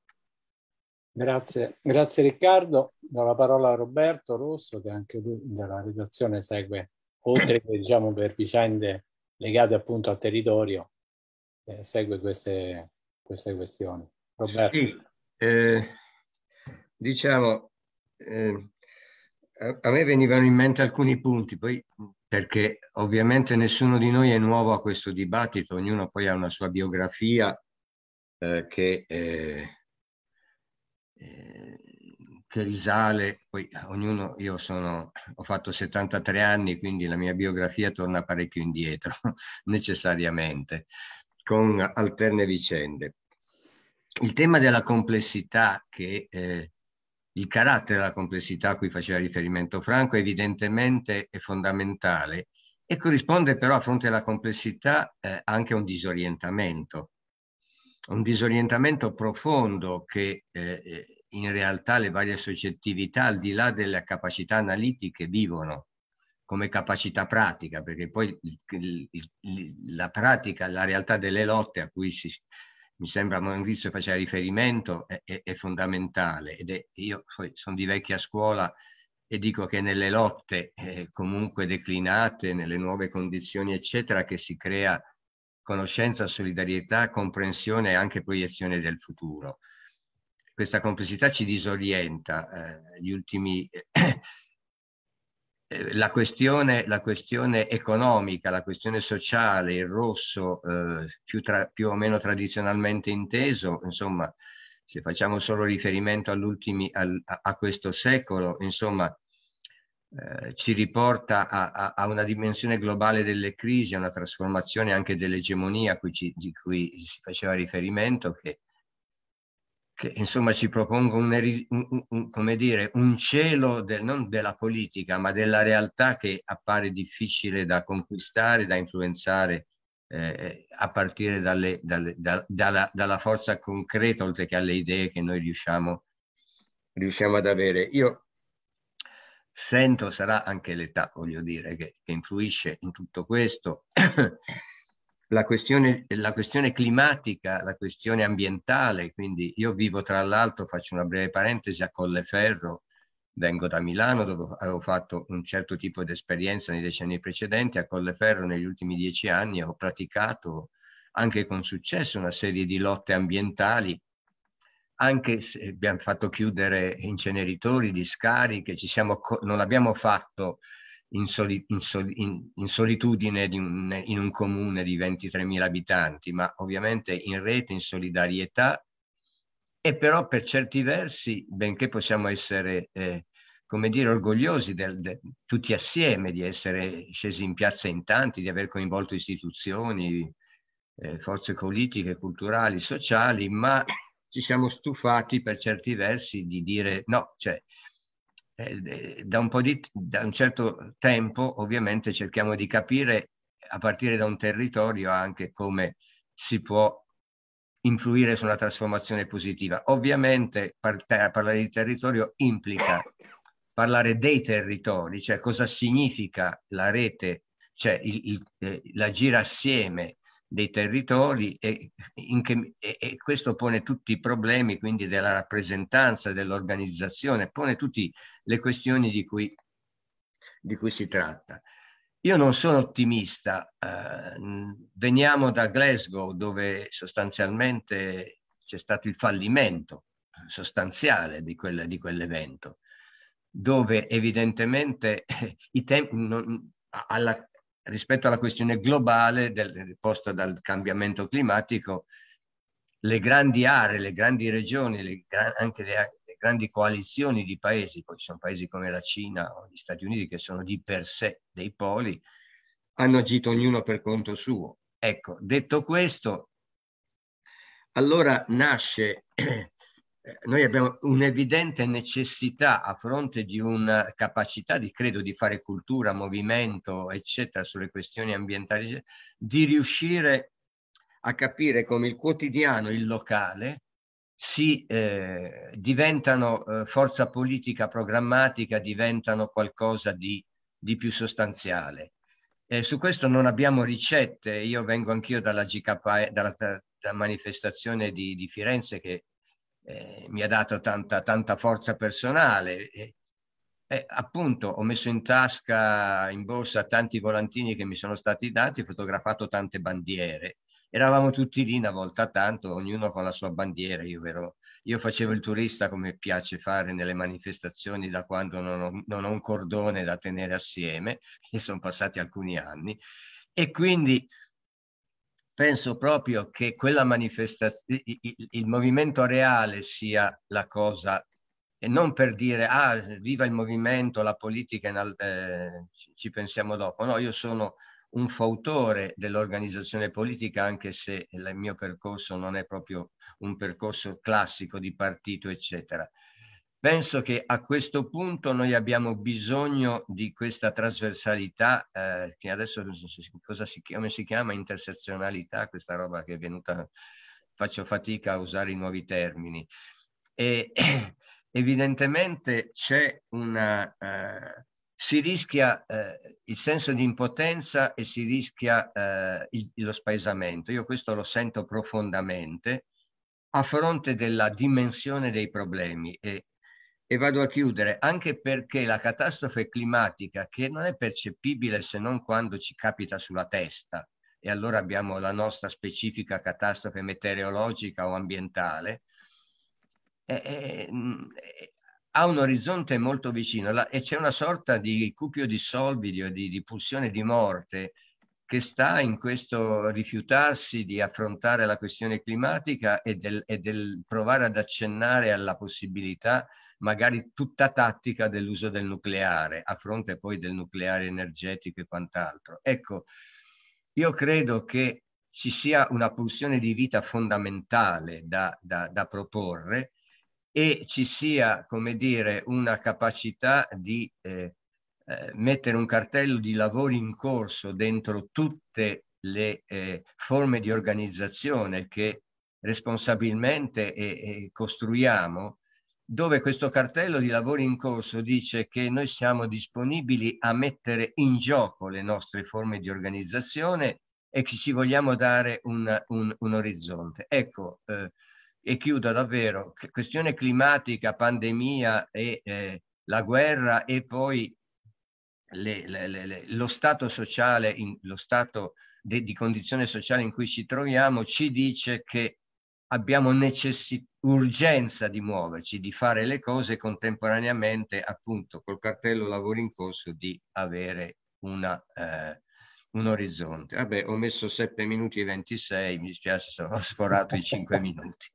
Grazie, grazie Riccardo. Do la parola a Roberto Rosso che anche lui della redazione segue, oltre che diciamo per vicende legate appunto al territorio, eh, segue queste, queste questioni. Roberto. Sì. Eh, diciamo, eh, a, me venivano in mente alcuni punti, poi perché ovviamente nessuno di noi è nuovo a questo dibattito, ognuno poi ha una sua biografia eh, che, eh, eh che, risale, poi ognuno, io sono, ho fatto 73 anni, quindi la mia biografia torna parecchio indietro, necessariamente, con alterne vicende il tema della complessità che eh, il carattere della complessità a cui faceva riferimento Franco evidentemente è fondamentale e corrisponde però a fronte alla complessità eh, anche a un disorientamento, un disorientamento profondo che eh, eh, in realtà le varie soggettività al di là delle capacità analitiche vivono come capacità pratica, perché poi il, il, la pratica, la realtà delle lotte a cui si, mi sembra Maurizio faceva riferimento, è, è, è fondamentale. Ed è, io sono di vecchia scuola e dico che nelle lotte eh, comunque declinate, nelle nuove condizioni, eccetera, che si crea conoscenza, solidarietà, comprensione e anche proiezione del futuro. Questa complessità ci disorienta. Eh, gli ultimi eh, eh, la questione, la questione, economica, la questione sociale, il rosso eh, più, tra, più, o meno tradizionalmente inteso, insomma, se facciamo solo riferimento al, a, questo secolo, insomma, eh, ci riporta a, a, a, una dimensione globale delle crisi, a una trasformazione anche dell'egemonia di cui si faceva riferimento, che che insomma ci propongono un, un, un, come dire, un cielo del, non della politica, ma della realtà che appare difficile da conquistare, da influenzare eh, a partire dalle, dalle, da, dalla, dalla, forza concreta, oltre che alle idee che noi riusciamo, riusciamo ad avere. Io sento, sarà anche l'età, voglio dire, che, che influisce in tutto questo la questione, la questione, climatica, la questione ambientale, quindi io vivo tra l'altro, faccio una breve parentesi, a Colleferro, vengo da Milano dove avevo fatto un certo tipo di esperienza nei decenni precedenti, a Colleferro negli ultimi dieci anni ho praticato anche con successo una serie di lotte ambientali, anche se abbiamo fatto chiudere inceneritori, discariche, ci siamo, non abbiamo fatto in, soli, in, soli, in, in solitudine un, in un comune di 23.000 abitanti, ma ovviamente in rete, in solidarietà e però per certi versi, benché possiamo essere, eh, come dire, orgogliosi del, de, tutti assieme di essere scesi in piazza in tanti, di aver coinvolto istituzioni, eh, forze politiche, culturali, sociali, ma ci siamo stufati per certi versi di dire no, cioè eh, eh, da, un di, da un certo tempo ovviamente cerchiamo di capire a partire da un territorio anche come si può influire su una trasformazione positiva. Ovviamente par- parlare di territorio implica parlare dei territori, cioè cosa significa la rete, cioè il, il, eh, l'agire assieme dei territori e, in che, e, e, questo pone tutti i problemi quindi della rappresentanza, dell'organizzazione, pone tutte le questioni di cui, di cui, si tratta. Io non sono ottimista, eh, veniamo da Glasgow dove sostanzialmente c'è stato il fallimento sostanziale di, quel, di quell'evento, dove evidentemente i tempi, non, alla rispetto alla questione globale del, posta dal cambiamento climatico, le grandi aree, le grandi regioni, le, anche le, le grandi coalizioni di paesi, poi ci sono paesi come la Cina o gli Stati Uniti che sono di per sé dei poli, hanno agito ognuno per conto suo. Ecco, detto questo, allora nasce Eh, noi abbiamo un'evidente necessità a fronte di una capacità di credo di fare cultura, movimento, eccetera, sulle questioni ambientali, di riuscire a capire come il quotidiano, il locale, si eh, diventano eh, forza politica programmatica, diventano qualcosa di, di più sostanziale. Eh, su questo non abbiamo ricette, io vengo anch'io dalla GKP, dalla, dalla manifestazione di, di Firenze che eh, mi ha dato tanta, tanta forza personale. E, eh, appunto, ho messo in tasca, in borsa, tanti volantini che mi sono stati dati, fotografato tante bandiere. Eravamo tutti lì una volta tanto, ognuno con la sua bandiera. Io, ero, io facevo il turista come piace fare nelle manifestazioni da quando non ho, non ho un cordone da tenere assieme, e sono passati alcuni anni. E quindi penso proprio che quella manifestazione, il, il, movimento reale sia la cosa, e non per dire, ah, viva il movimento, la politica, eh, ci pensiamo dopo. No, io sono un fautore dell'organizzazione politica, anche se il mio percorso non è proprio un percorso classico di partito, eccetera. Penso che a questo punto noi abbiamo bisogno di questa trasversalità, eh, che adesso cosa si chiama, si chiama intersezionalità, questa roba che è venuta, faccio fatica a usare i nuovi termini. E, evidentemente c'è una, eh, si rischia eh, il senso di impotenza e si rischia eh, il, lo spaesamento. Io questo lo sento profondamente a fronte della dimensione dei problemi e e vado a chiudere, anche perché la catastrofe climatica, che non è percepibile se non quando ci capita sulla testa, e allora abbiamo la nostra specifica catastrofe meteorologica o ambientale, è, è, ha un orizzonte molto vicino la, e c'è una sorta di cupio di solvidio, di, di pulsione di morte che sta in questo rifiutarsi di affrontare la questione climatica e del, e del provare ad accennare alla possibilità magari tutta tattica dell'uso del nucleare, a fronte poi del nucleare energetico e quant'altro. Ecco, io credo che ci sia una pulsione di vita fondamentale da, da, da proporre e ci sia, come dire, una capacità di eh, eh mettere un cartello di lavori in corso dentro tutte le eh, forme di organizzazione che responsabilmente eh, eh, costruiamo dove questo cartello di lavori in corso dice che noi siamo disponibili a mettere in gioco le nostre forme di organizzazione e che ci vogliamo dare un, un, un orizzonte. Ecco, eh, e chiudo davvero, questione climatica, pandemia e eh, la guerra e poi le, le, le, lo stato sociale, in, lo stato de, di condizione sociale in cui ci troviamo ci dice che abbiamo necessità, urgenza di muoverci, di fare le cose contemporaneamente, appunto col cartello lavoro in corso, di avere una, eh, un orizzonte. Vabbè, ho messo 7 minuti e 26, mi spiace se ho sforato i 5 minuti.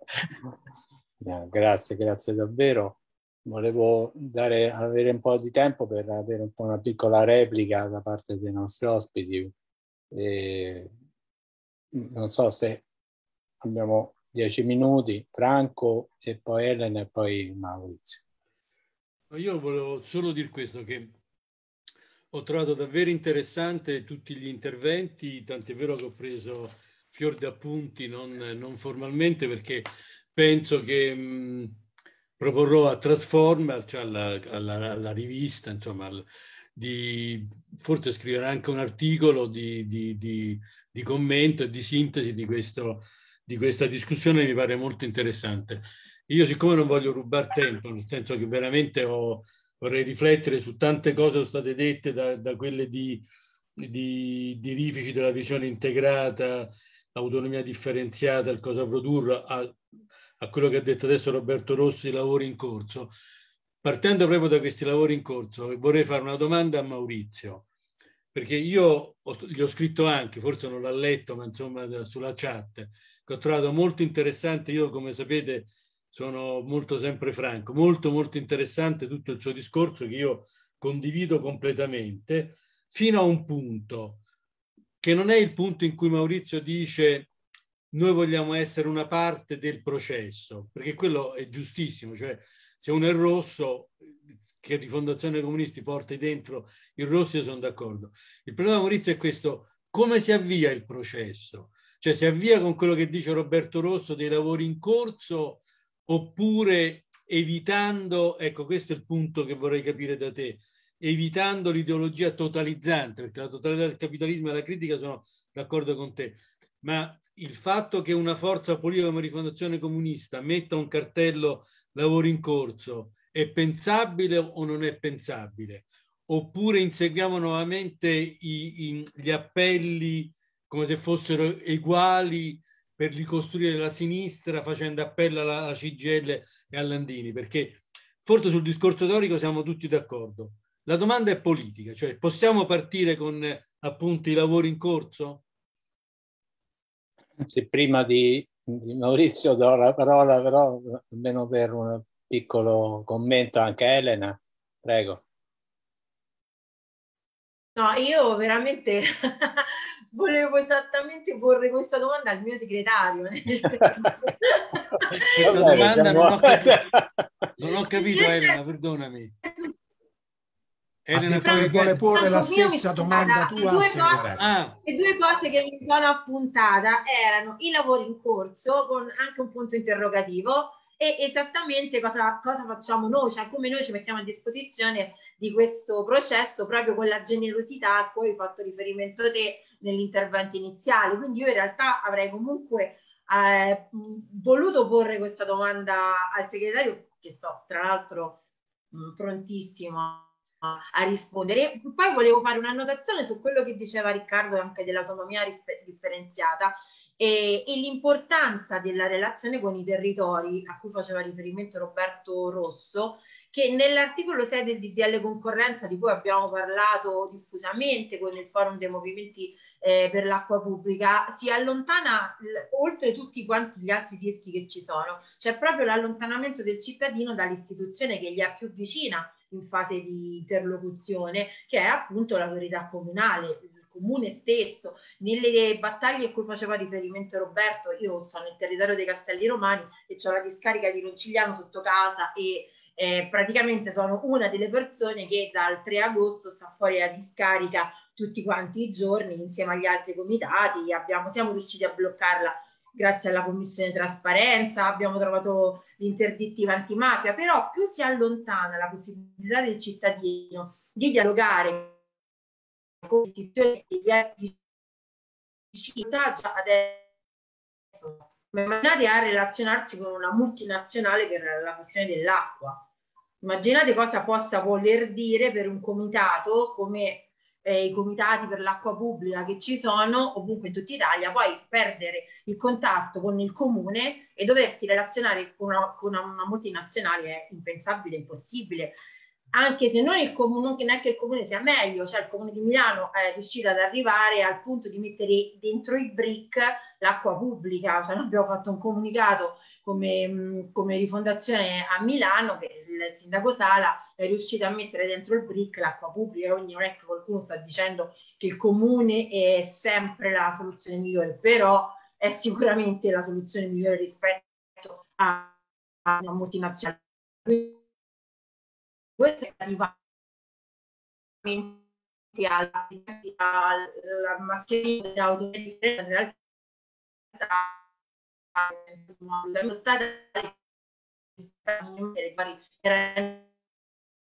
No, grazie, grazie davvero. Volevo dare, avere un po' di tempo per avere un po' una piccola replica da parte dei nostri ospiti. E non so se abbiamo dieci minuti, Franco e poi Elena e poi Maurizio. Io volevo solo dire questo, che ho trovato davvero interessante tutti gli interventi, tant'è vero che ho preso fior di appunti, non, non formalmente, perché penso che mh, proporrò a Transformer, cioè alla, alla, alla rivista, insomma, al, di, forse scrivere anche un articolo di, di, di, di commento e di sintesi di questo di questa discussione mi pare molto interessante. Io siccome non voglio rubare tempo, nel senso che veramente ho, vorrei riflettere su tante cose che sono state dette, da, da quelle di, di, di, rifici della visione integrata, autonomia differenziata, il cosa produrre, a, a quello che ha detto adesso Roberto Rossi, i lavori in corso. Partendo proprio da questi lavori in corso, vorrei fare una domanda a Maurizio, perché io ho, gli ho scritto anche, forse non l'ha letto, ma insomma sulla chat, che ho trovato molto interessante. Io, come sapete, sono molto sempre franco, molto molto interessante tutto il suo discorso che io condivido completamente, fino a un punto che non è il punto in cui Maurizio dice noi vogliamo essere una parte del processo, perché quello è giustissimo, cioè se uno è rosso, che di Fondazione Comunisti porta dentro il rosso, io sono d'accordo. Il problema Maurizio è questo, come si avvia il processo? Cioè si avvia con quello che dice Roberto Rosso dei lavori in corso oppure evitando, ecco questo è il punto che vorrei capire da te, evitando l'ideologia totalizzante, perché la totalità del capitalismo e la critica sono d'accordo con te, ma il fatto che una forza politica come Rifondazione Comunista metta un cartello lavori in corso è pensabile o non è pensabile? Oppure inseguiamo nuovamente i, i, gli appelli come se fossero uguali per ricostruire la sinistra facendo appello alla, alla CGL e a Landini, perché forse sul discorso teorico siamo tutti d'accordo. La domanda è politica, cioè possiamo partire con appunto i lavori in corso? Sì, prima di, di Maurizio do la parola, però almeno per un piccolo commento anche a Elena, prego. No, io veramente volevo esattamente porre questa domanda al mio segretario. questa domanda non ho capito, non ho capito Elena, perdonami. Elena poi vuole porre la stessa domanda tua. Le due, cose, ah. le due cose che mi sono appuntata erano i lavori in corso con anche un punto interrogativo e esattamente cosa, cosa, facciamo noi, cioè come noi ci mettiamo a disposizione di questo processo proprio con la generosità a cui hai fatto riferimento te nell'intervento iniziale. Quindi io in realtà avrei comunque eh, voluto porre questa domanda al segretario, che so, tra l'altro mh, mm, prontissimo a rispondere. Poi volevo fare un'annotazione su quello che diceva Riccardo anche dell'autonomia rif- differenziata e, e, l'importanza della relazione con i territori a cui faceva riferimento Roberto Rosso che nell'articolo 6 del DDL concorrenza di cui abbiamo parlato diffusamente con il forum dei movimenti eh, per l'acqua pubblica si allontana l- oltre tutti quanti gli altri rischi che ci sono, c'è proprio l'allontanamento del cittadino dall'istituzione che gli è più vicina in fase di interlocuzione che è appunto l'autorità comunale, comune stesso, nelle battaglie a cui faceva riferimento Roberto, io sono nel territorio dei Castelli Romani e ho la discarica di Roncigliano sotto casa e eh, praticamente sono una delle persone che dal 3 agosto sta fuori la discarica tutti quanti i giorni insieme agli altri comitati, abbiamo, siamo riusciti a bloccarla grazie alla commissione trasparenza, abbiamo trovato l'interdittiva antimafia, però più si allontana la possibilità del cittadino di dialogare con istituzioni di attività già adesso, immaginate a relazionarsi con una multinazionale per la questione dell'acqua. Immaginate cosa possa voler dire per un comitato come eh, i comitati per l'acqua pubblica che ci sono ovunque in tutta Italia, poi perdere il contatto con il comune e doversi relazionare con una, con una multinazionale è impensabile, impossibile. Anche se non, il comune, non neanche il comune sia meglio, cioè il comune di Milano è riuscito ad arrivare al punto di mettere dentro i brick l'acqua pubblica. Cioè, noi abbiamo fatto un comunicato come, come rifondazione a Milano che il sindaco Sala è riuscito a mettere dentro il BRIC l'acqua pubblica, quindi non è che qualcuno sta dicendo che il comune è sempre la soluzione migliore, però è sicuramente la soluzione migliore rispetto a una multinazionale. Questo è arrivamente alla, alla mascherina dell'autorità in realtà lo stato delle quali era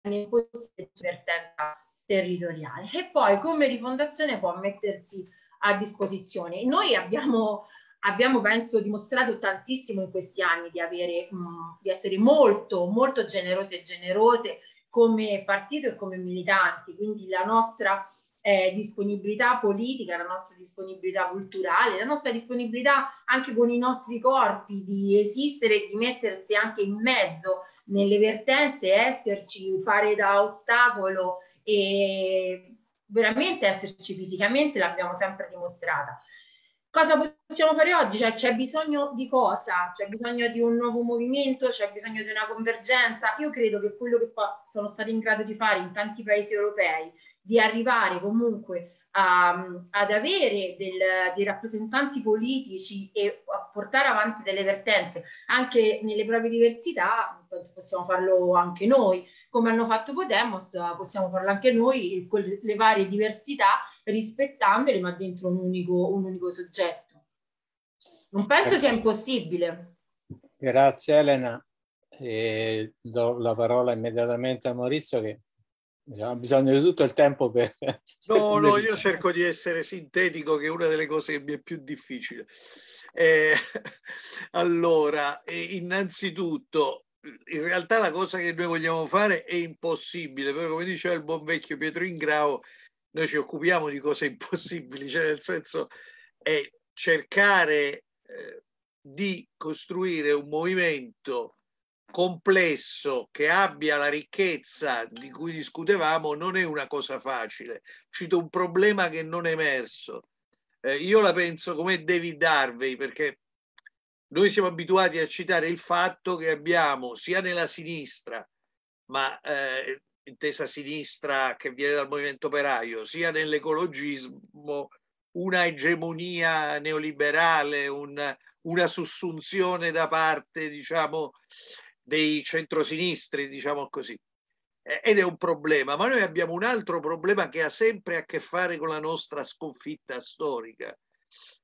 impossibile vertenza territoriale. E poi come rifondazione può mettersi a disposizione. Noi abbiamo, abbiamo penso, dimostrato tantissimo in questi anni di, avere, mh, mm, di essere molto, molto generose e generose come partito e come militanti, quindi la nostra eh, disponibilità politica, la nostra disponibilità culturale, la nostra disponibilità anche con i nostri corpi di esistere e di mettersi anche in mezzo nelle vertenze, esserci, fare da ostacolo e veramente esserci fisicamente l'abbiamo sempre dimostrata. Cosa possiamo fare oggi? Cioè, c'è bisogno di cosa? C'è bisogno di un nuovo movimento? C'è bisogno di una convergenza? Io credo che quello che sono stati in grado di fare in tanti paesi europei di arrivare comunque a, ad avere del, dei rappresentanti politici e a portare avanti delle vertenze anche nelle proprie diversità, possiamo farlo anche noi, come hanno fatto Podemos, possiamo farlo anche noi con le varie diversità rispettandole ma dentro un unico, un unico soggetto. Non penso sia impossibile. Grazie Elena. E do la parola immediatamente a Maurizio che Diciamo, bisogno di tutto il tempo per... No, no, io cerco di essere sintetico, che è una delle cose che mi è più difficile. Eh, allora, innanzitutto, in realtà la cosa che noi vogliamo fare è impossibile, però come diceva il buon vecchio Pietro Ingrao, noi ci occupiamo di cose impossibili, cioè nel senso è cercare eh, di costruire un movimento complesso che abbia la ricchezza di cui discutevamo non è una cosa facile. Cito un problema che non è emerso. Eh, io la penso come David Harvey perché noi siamo abituati a citare il fatto che abbiamo sia nella sinistra, ma eh, intesa sinistra che viene dal movimento operaio, sia nell'ecologismo una egemonia neoliberale, un, una sussunzione da parte, diciamo, dei centrosinistri, diciamo così. Ed è un problema, ma noi abbiamo un altro problema che ha sempre a che fare con la nostra sconfitta storica.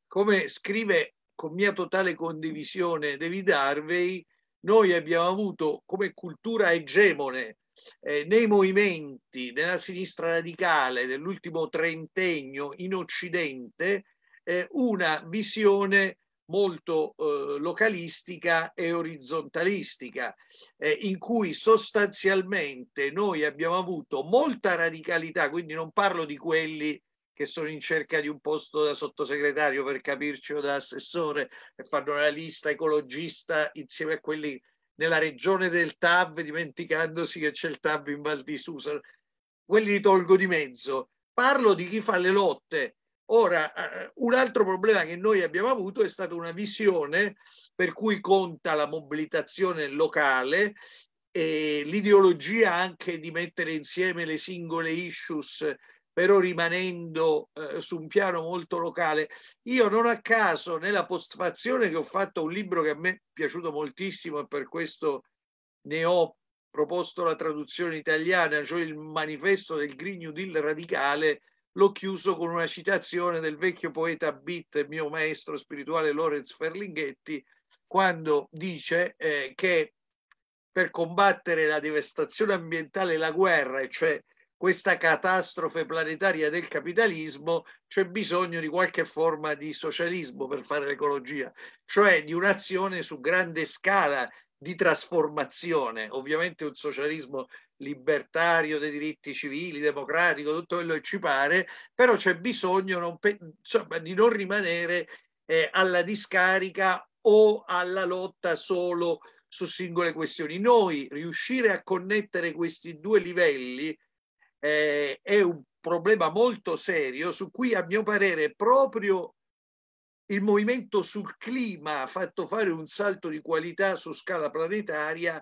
Come scrive con mia totale condivisione David Harvey, noi abbiamo avuto come cultura egemone eh, nei movimenti della sinistra radicale dell'ultimo trentennio in Occidente eh, una visione molto eh, localistica e orizzontalistica, eh, in cui sostanzialmente noi abbiamo avuto molta radicalità, quindi non parlo di quelli che sono in cerca di un posto da sottosegretario per capirci o da assessore e fanno la lista ecologista insieme a quelli nella regione del TAV dimenticandosi che c'è il TAV in Val di Susa. Quelli li tolgo di mezzo. Parlo di chi fa le lotte, Ora, eh, un altro problema che noi abbiamo avuto è stata una visione per cui conta la mobilitazione locale e l'ideologia anche di mettere insieme le singole issues però rimanendo eh, su un piano molto locale. Io non a caso nella postfazione che ho fatto a un libro che a me è piaciuto moltissimo e per questo ne ho proposto la traduzione italiana, cioè il manifesto del Green New Deal radicale, l'ho chiuso con una citazione del vecchio poeta Bit, mio maestro spirituale Lorenz Ferlinghetti, quando dice eh, che per combattere la devastazione ambientale e la guerra, cioè questa catastrofe planetaria del capitalismo, c'è bisogno di qualche forma di socialismo per fare l'ecologia, cioè di un'azione su grande scala di trasformazione, ovviamente un socialismo libertario dei diritti civili, democratico, tutto quello che ci pare, però c'è bisogno non pe- insomma, di non rimanere eh, alla discarica o alla lotta solo su singole questioni. Noi riuscire a connettere questi due livelli eh, è un problema molto serio su cui a mio parere proprio il movimento sul clima ha fatto fare un salto di qualità su scala planetaria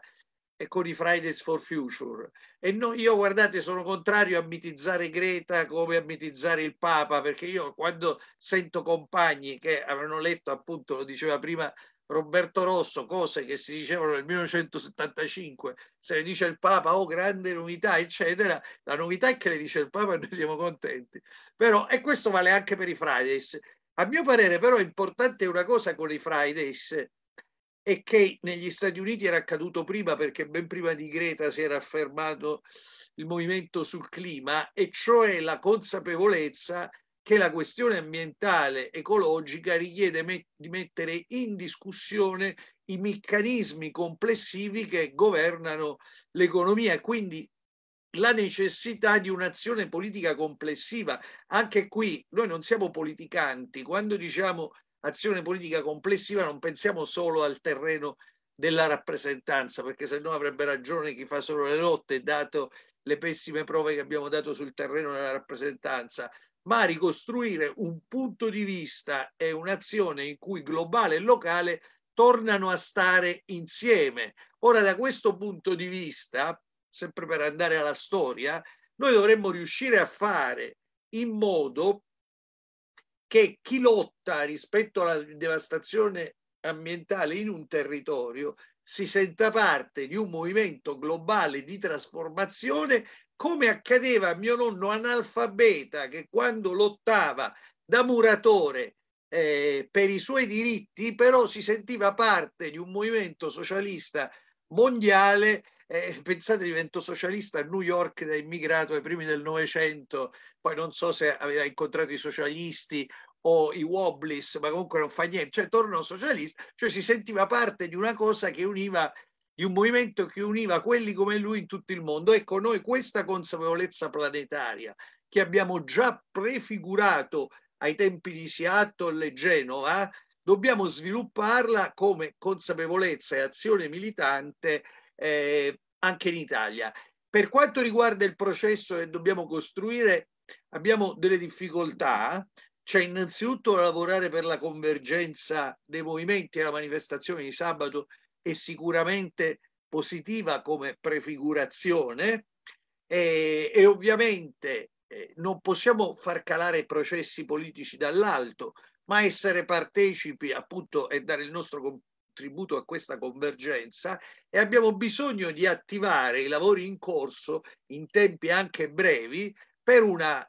e con i Fridays for Future. E no, io guardate, sono contrario a mitizzare Greta come a mitizzare il Papa, perché io quando sento compagni che avevano letto, appunto, lo diceva prima Roberto Rosso, cose che si dicevano nel 1975, se le dice il Papa, oh grande novità, eccetera, la novità è che le dice il Papa e noi siamo contenti. Però, e questo vale anche per i Fridays, a mio parere però è importante una cosa con i Fridays e che negli Stati Uniti era accaduto prima perché ben prima di Greta si era affermato il movimento sul clima e cioè la consapevolezza che la questione ambientale ecologica richiede met- di mettere in discussione i meccanismi complessivi che governano l'economia e quindi la necessità di un'azione politica complessiva. Anche qui noi non siamo politicanti, quando diciamo azione politica complessiva non pensiamo solo al terreno della rappresentanza, perché se no avrebbe ragione chi fa solo le lotte, dato le pessime prove che abbiamo dato sul terreno della rappresentanza, ma ricostruire un punto di vista e un'azione in cui globale e locale tornano a stare insieme. Ora, da questo punto di vista, sempre per andare alla storia, noi dovremmo riuscire a fare in modo che chi lotta rispetto alla devastazione ambientale in un territorio si senta parte di un movimento globale di trasformazione come accadeva a mio nonno analfabeta che quando lottava da muratore eh, per i suoi diritti però si sentiva parte di un movimento socialista mondiale eh, pensate, divento socialista a New York da immigrato ai primi del Novecento, poi non so se aveva incontrato i socialisti o i Wobblies, ma comunque non fa niente, cioè torno socialista, cioè si sentiva parte di una cosa che univa, di un movimento che univa quelli come lui in tutto il mondo. Ecco, noi questa consapevolezza planetaria che abbiamo già prefigurato ai tempi di Seattle e Genova, dobbiamo svilupparla come consapevolezza e azione militante eh, anche in Italia. Per quanto riguarda il processo che dobbiamo costruire, abbiamo delle difficoltà, C'è innanzitutto lavorare per la convergenza dei movimenti e la manifestazione di sabato è sicuramente positiva come prefigurazione e, eh, e ovviamente eh, non possiamo far calare i processi politici dall'alto, ma essere partecipi appunto e dare il nostro contributo a questa convergenza e abbiamo bisogno di attivare i lavori in corso in tempi anche brevi per, una,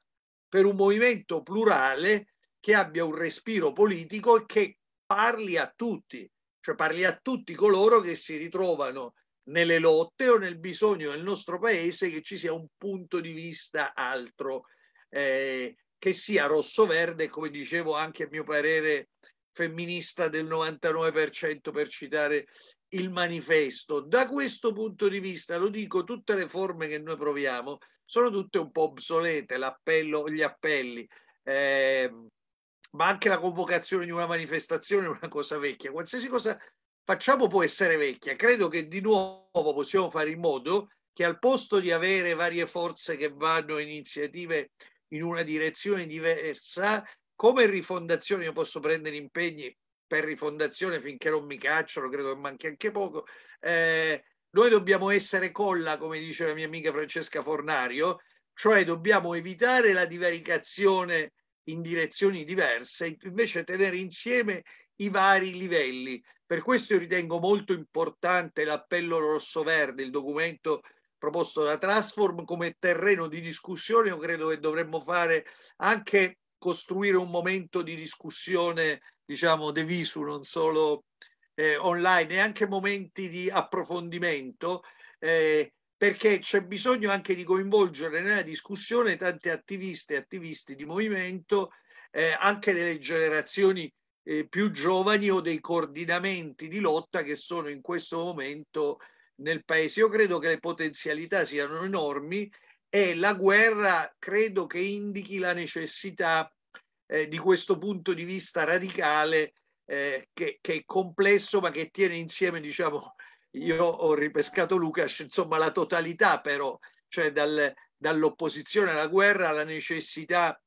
per un movimento plurale che abbia un respiro politico e che parli a tutti, cioè parli a tutti coloro che si ritrovano nelle lotte o nel bisogno del nostro paese che ci sia un punto di vista altro, eh, che sia rosso-verde, come dicevo anche a mio parere femminista del 99% per citare il manifesto. Da questo punto di vista, lo dico, tutte le forme che noi proviamo sono tutte un po' obsolete, l'appello, gli appelli, eh, ma anche la convocazione di una manifestazione è una cosa vecchia. Qualsiasi cosa facciamo può essere vecchia. Credo che di nuovo possiamo fare in modo che al posto di avere varie forze che vanno iniziative in una direzione diversa, come rifondazione io posso prendere impegni per rifondazione finché non mi cacciano, credo che manchi anche poco. Eh, noi dobbiamo essere colla, come dice la mia amica Francesca Fornario, cioè dobbiamo evitare la divaricazione in direzioni diverse, invece tenere insieme i vari livelli. Per questo io ritengo molto importante l'appello rosso-verde, il documento proposto da Transform come terreno di discussione, io credo che dovremmo fare anche costruire un momento di discussione, diciamo, de visu, non solo eh, online, e anche momenti di approfondimento, eh, perché c'è bisogno anche di coinvolgere nella discussione tante attiviste e attivisti di movimento, eh, anche delle generazioni eh, più giovani o dei coordinamenti di lotta che sono in questo momento nel paese. Io credo che le potenzialità siano enormi e la guerra credo che indichi la necessità eh, di questo punto di vista radicale eh, che, che, è complesso ma che tiene insieme, diciamo, io ho ripescato Lucas, insomma la totalità però, cioè dal, dall'opposizione alla guerra alla necessità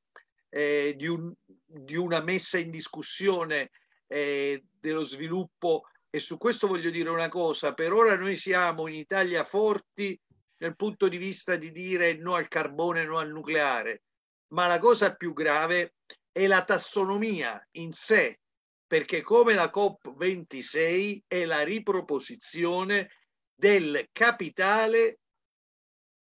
eh, di, un, di, una messa in discussione eh, dello sviluppo e su questo voglio dire una cosa, per ora noi siamo in Italia forti nel punto di vista di dire no al carbone, no al nucleare, ma la cosa più grave è la tassonomia in sé, perché come la COP26 è la riproposizione del capitale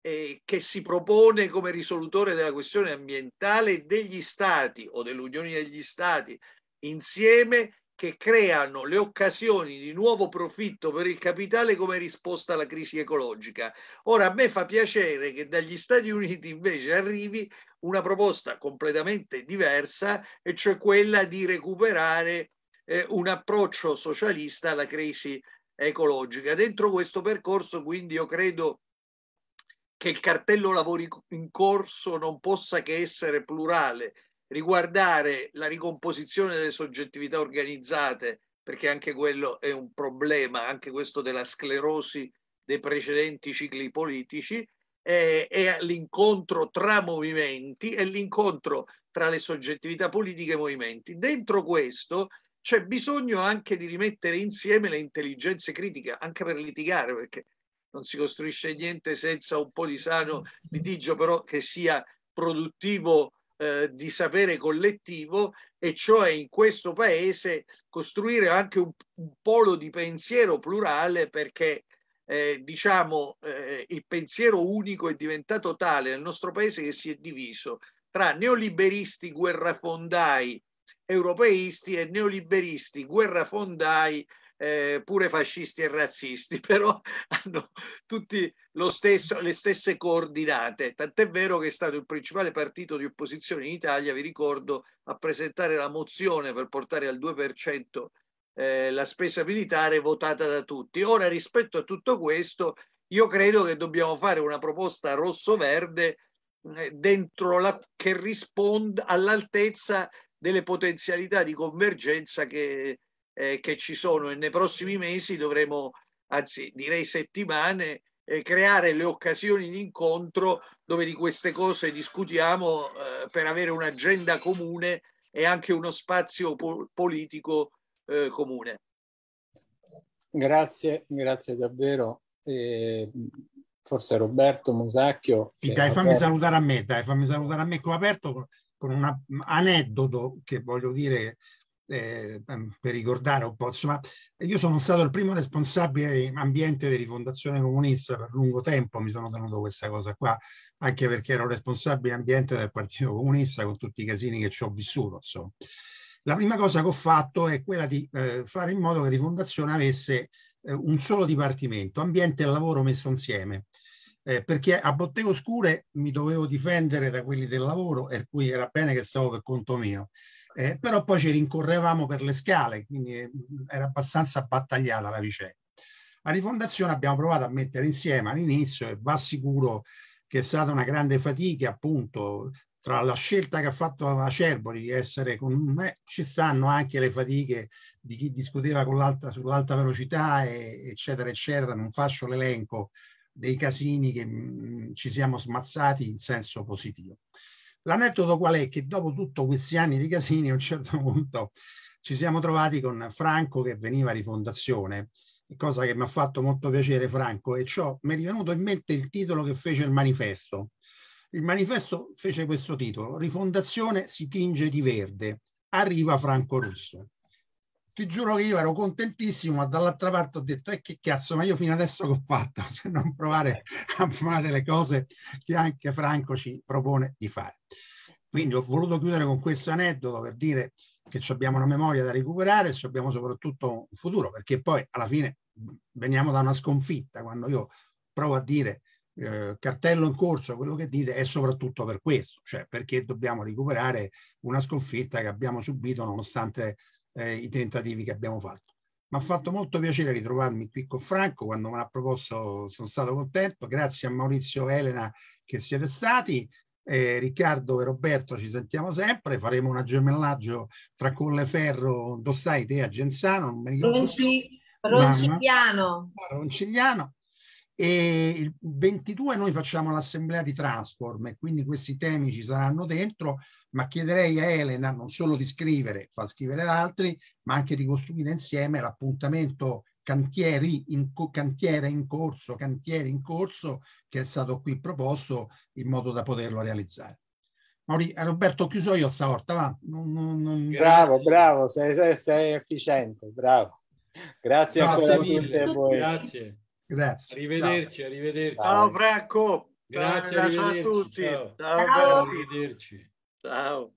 eh, che si propone come risolutore della questione ambientale degli stati o dell'Unione degli Stati insieme che creano le occasioni di nuovo profitto per il capitale come risposta alla crisi ecologica. Ora a me fa piacere che dagli Stati Uniti invece arrivi una proposta completamente diversa, e cioè quella di recuperare eh, un approccio socialista alla crisi ecologica. Dentro questo percorso quindi io credo che il cartello lavori in corso non possa che essere plurale, riguardare la ricomposizione delle soggettività organizzate, perché anche quello è un problema, anche questo della sclerosi dei precedenti cicli politici, eh, è l'incontro tra movimenti e l'incontro tra le soggettività politiche e movimenti. Dentro questo c'è bisogno anche di rimettere insieme le intelligenze critiche, anche per litigare, perché non si costruisce niente senza un po' di sano litigio, però che sia produttivo eh, di sapere collettivo e cioè in questo paese costruire anche un, un polo di pensiero plurale perché eh, diciamo eh, il pensiero unico è diventato tale nel nostro paese che si è diviso tra neoliberisti guerrafondai europeisti e neoliberisti guerrafondai eh, pure fascisti e razzisti, però hanno tutti stesso, le stesse coordinate. Tant'è vero che è stato il principale partito di opposizione in Italia, vi ricordo, a presentare la mozione per portare al 2% eh, la spesa militare votata da tutti. Ora, rispetto a tutto questo, io credo che dobbiamo fare una proposta rosso-verde eh, la, che risponda all'altezza delle potenzialità di convergenza che eh, che ci sono e nei prossimi mesi dovremo, anzi direi settimane, eh, creare le occasioni di incontro dove di queste cose discutiamo eh, per avere un'agenda comune e anche uno spazio po- politico eh, comune. Grazie, grazie davvero. E forse Roberto Musacchio. Sì, dai, fammi aperto. salutare a me, dai, fammi salutare a me. Ho aperto con un aneddoto che voglio dire eh, ehm, per ricordare un po', insomma, io sono stato il primo responsabile ambiente di rifondazione comunista per lungo tempo, mi sono tenuto questa cosa qua, anche perché ero responsabile ambiente del Partito Comunista con tutti i casini che ci ho vissuto. Insomma. La prima cosa che ho fatto è quella di eh, fare in modo che rifondazione avesse eh, un solo dipartimento, ambiente e lavoro messo insieme. Eh, perché a Bottego Oscure mi dovevo difendere da quelli del lavoro, per cui era bene che stavo per conto mio eh, però poi ci rincorrevamo per le scale, quindi eh, era abbastanza battagliata la vicenda. La rifondazione abbiamo provato a mettere insieme all'inizio e va sicuro che è stata una grande fatica appunto tra la scelta che ha fatto Acerboli di essere con me, ci stanno anche le fatiche di chi discuteva sull'alta velocità, e, eccetera, eccetera. Non faccio l'elenco dei casini che mh, mm, ci siamo smazzati in senso positivo. L'aneddoto qual è? Che dopo tutti questi anni di casini, a un certo punto ci siamo trovati con Franco che veniva di fondazione, cosa che mi ha fatto molto piacere Franco, e ciò mi è venuto in mente il titolo che fece il manifesto. Il manifesto fece questo titolo, Rifondazione si tinge di verde, arriva Franco Russo ti giuro che io ero contentissimo, ma dall'altra parte ho detto, e eh, che cazzo, ma io fino adesso che ho fatto, se cioè, non provare a fare le cose che anche Franco ci propone di fare. Quindi ho voluto chiudere con questo aneddoto per dire che abbiamo una memoria da recuperare e abbiamo soprattutto un futuro, perché poi alla fine veniamo da una sconfitta, quando io provo a dire eh, cartello in corso, quello che dite è soprattutto per questo, cioè perché dobbiamo recuperare una sconfitta che abbiamo subito nonostante eh, i tentativi che abbiamo fatto. Mi ha fatto molto piacere ritrovarmi qui con Franco, quando me l'ha proposto sono stato contento, grazie a Maurizio e Elena che siete stati, eh, Riccardo e Roberto ci sentiamo sempre, faremo un gemellaggio tra Colleferro, Dossai, te a non mi ricordo. Ronci, Roncigliano. Ah, Roncigliano e il 22 noi facciamo l'assemblea di Transform e quindi questi temi ci saranno dentro, ma chiederei a Elena non solo di scrivere, fa scrivere altri, ma anche di costruire insieme l'appuntamento cantieri in, cantiere in corso, cantieri in corso, che è stato qui proposto in modo da poterlo realizzare. Mauri, eh, Roberto, ho chiuso io stavolta, va. Non, non, non... Bravo, bravo, sei, sei, sei efficiente, bravo. Grazie, grazie ancora mille. Grazie. Grazie. Arrivederci, ciao. arrivederci. Ciao Franco. Grazie, ciao a tutti. Ciao. Ciao. Ciao. Arrivederci. Ciao.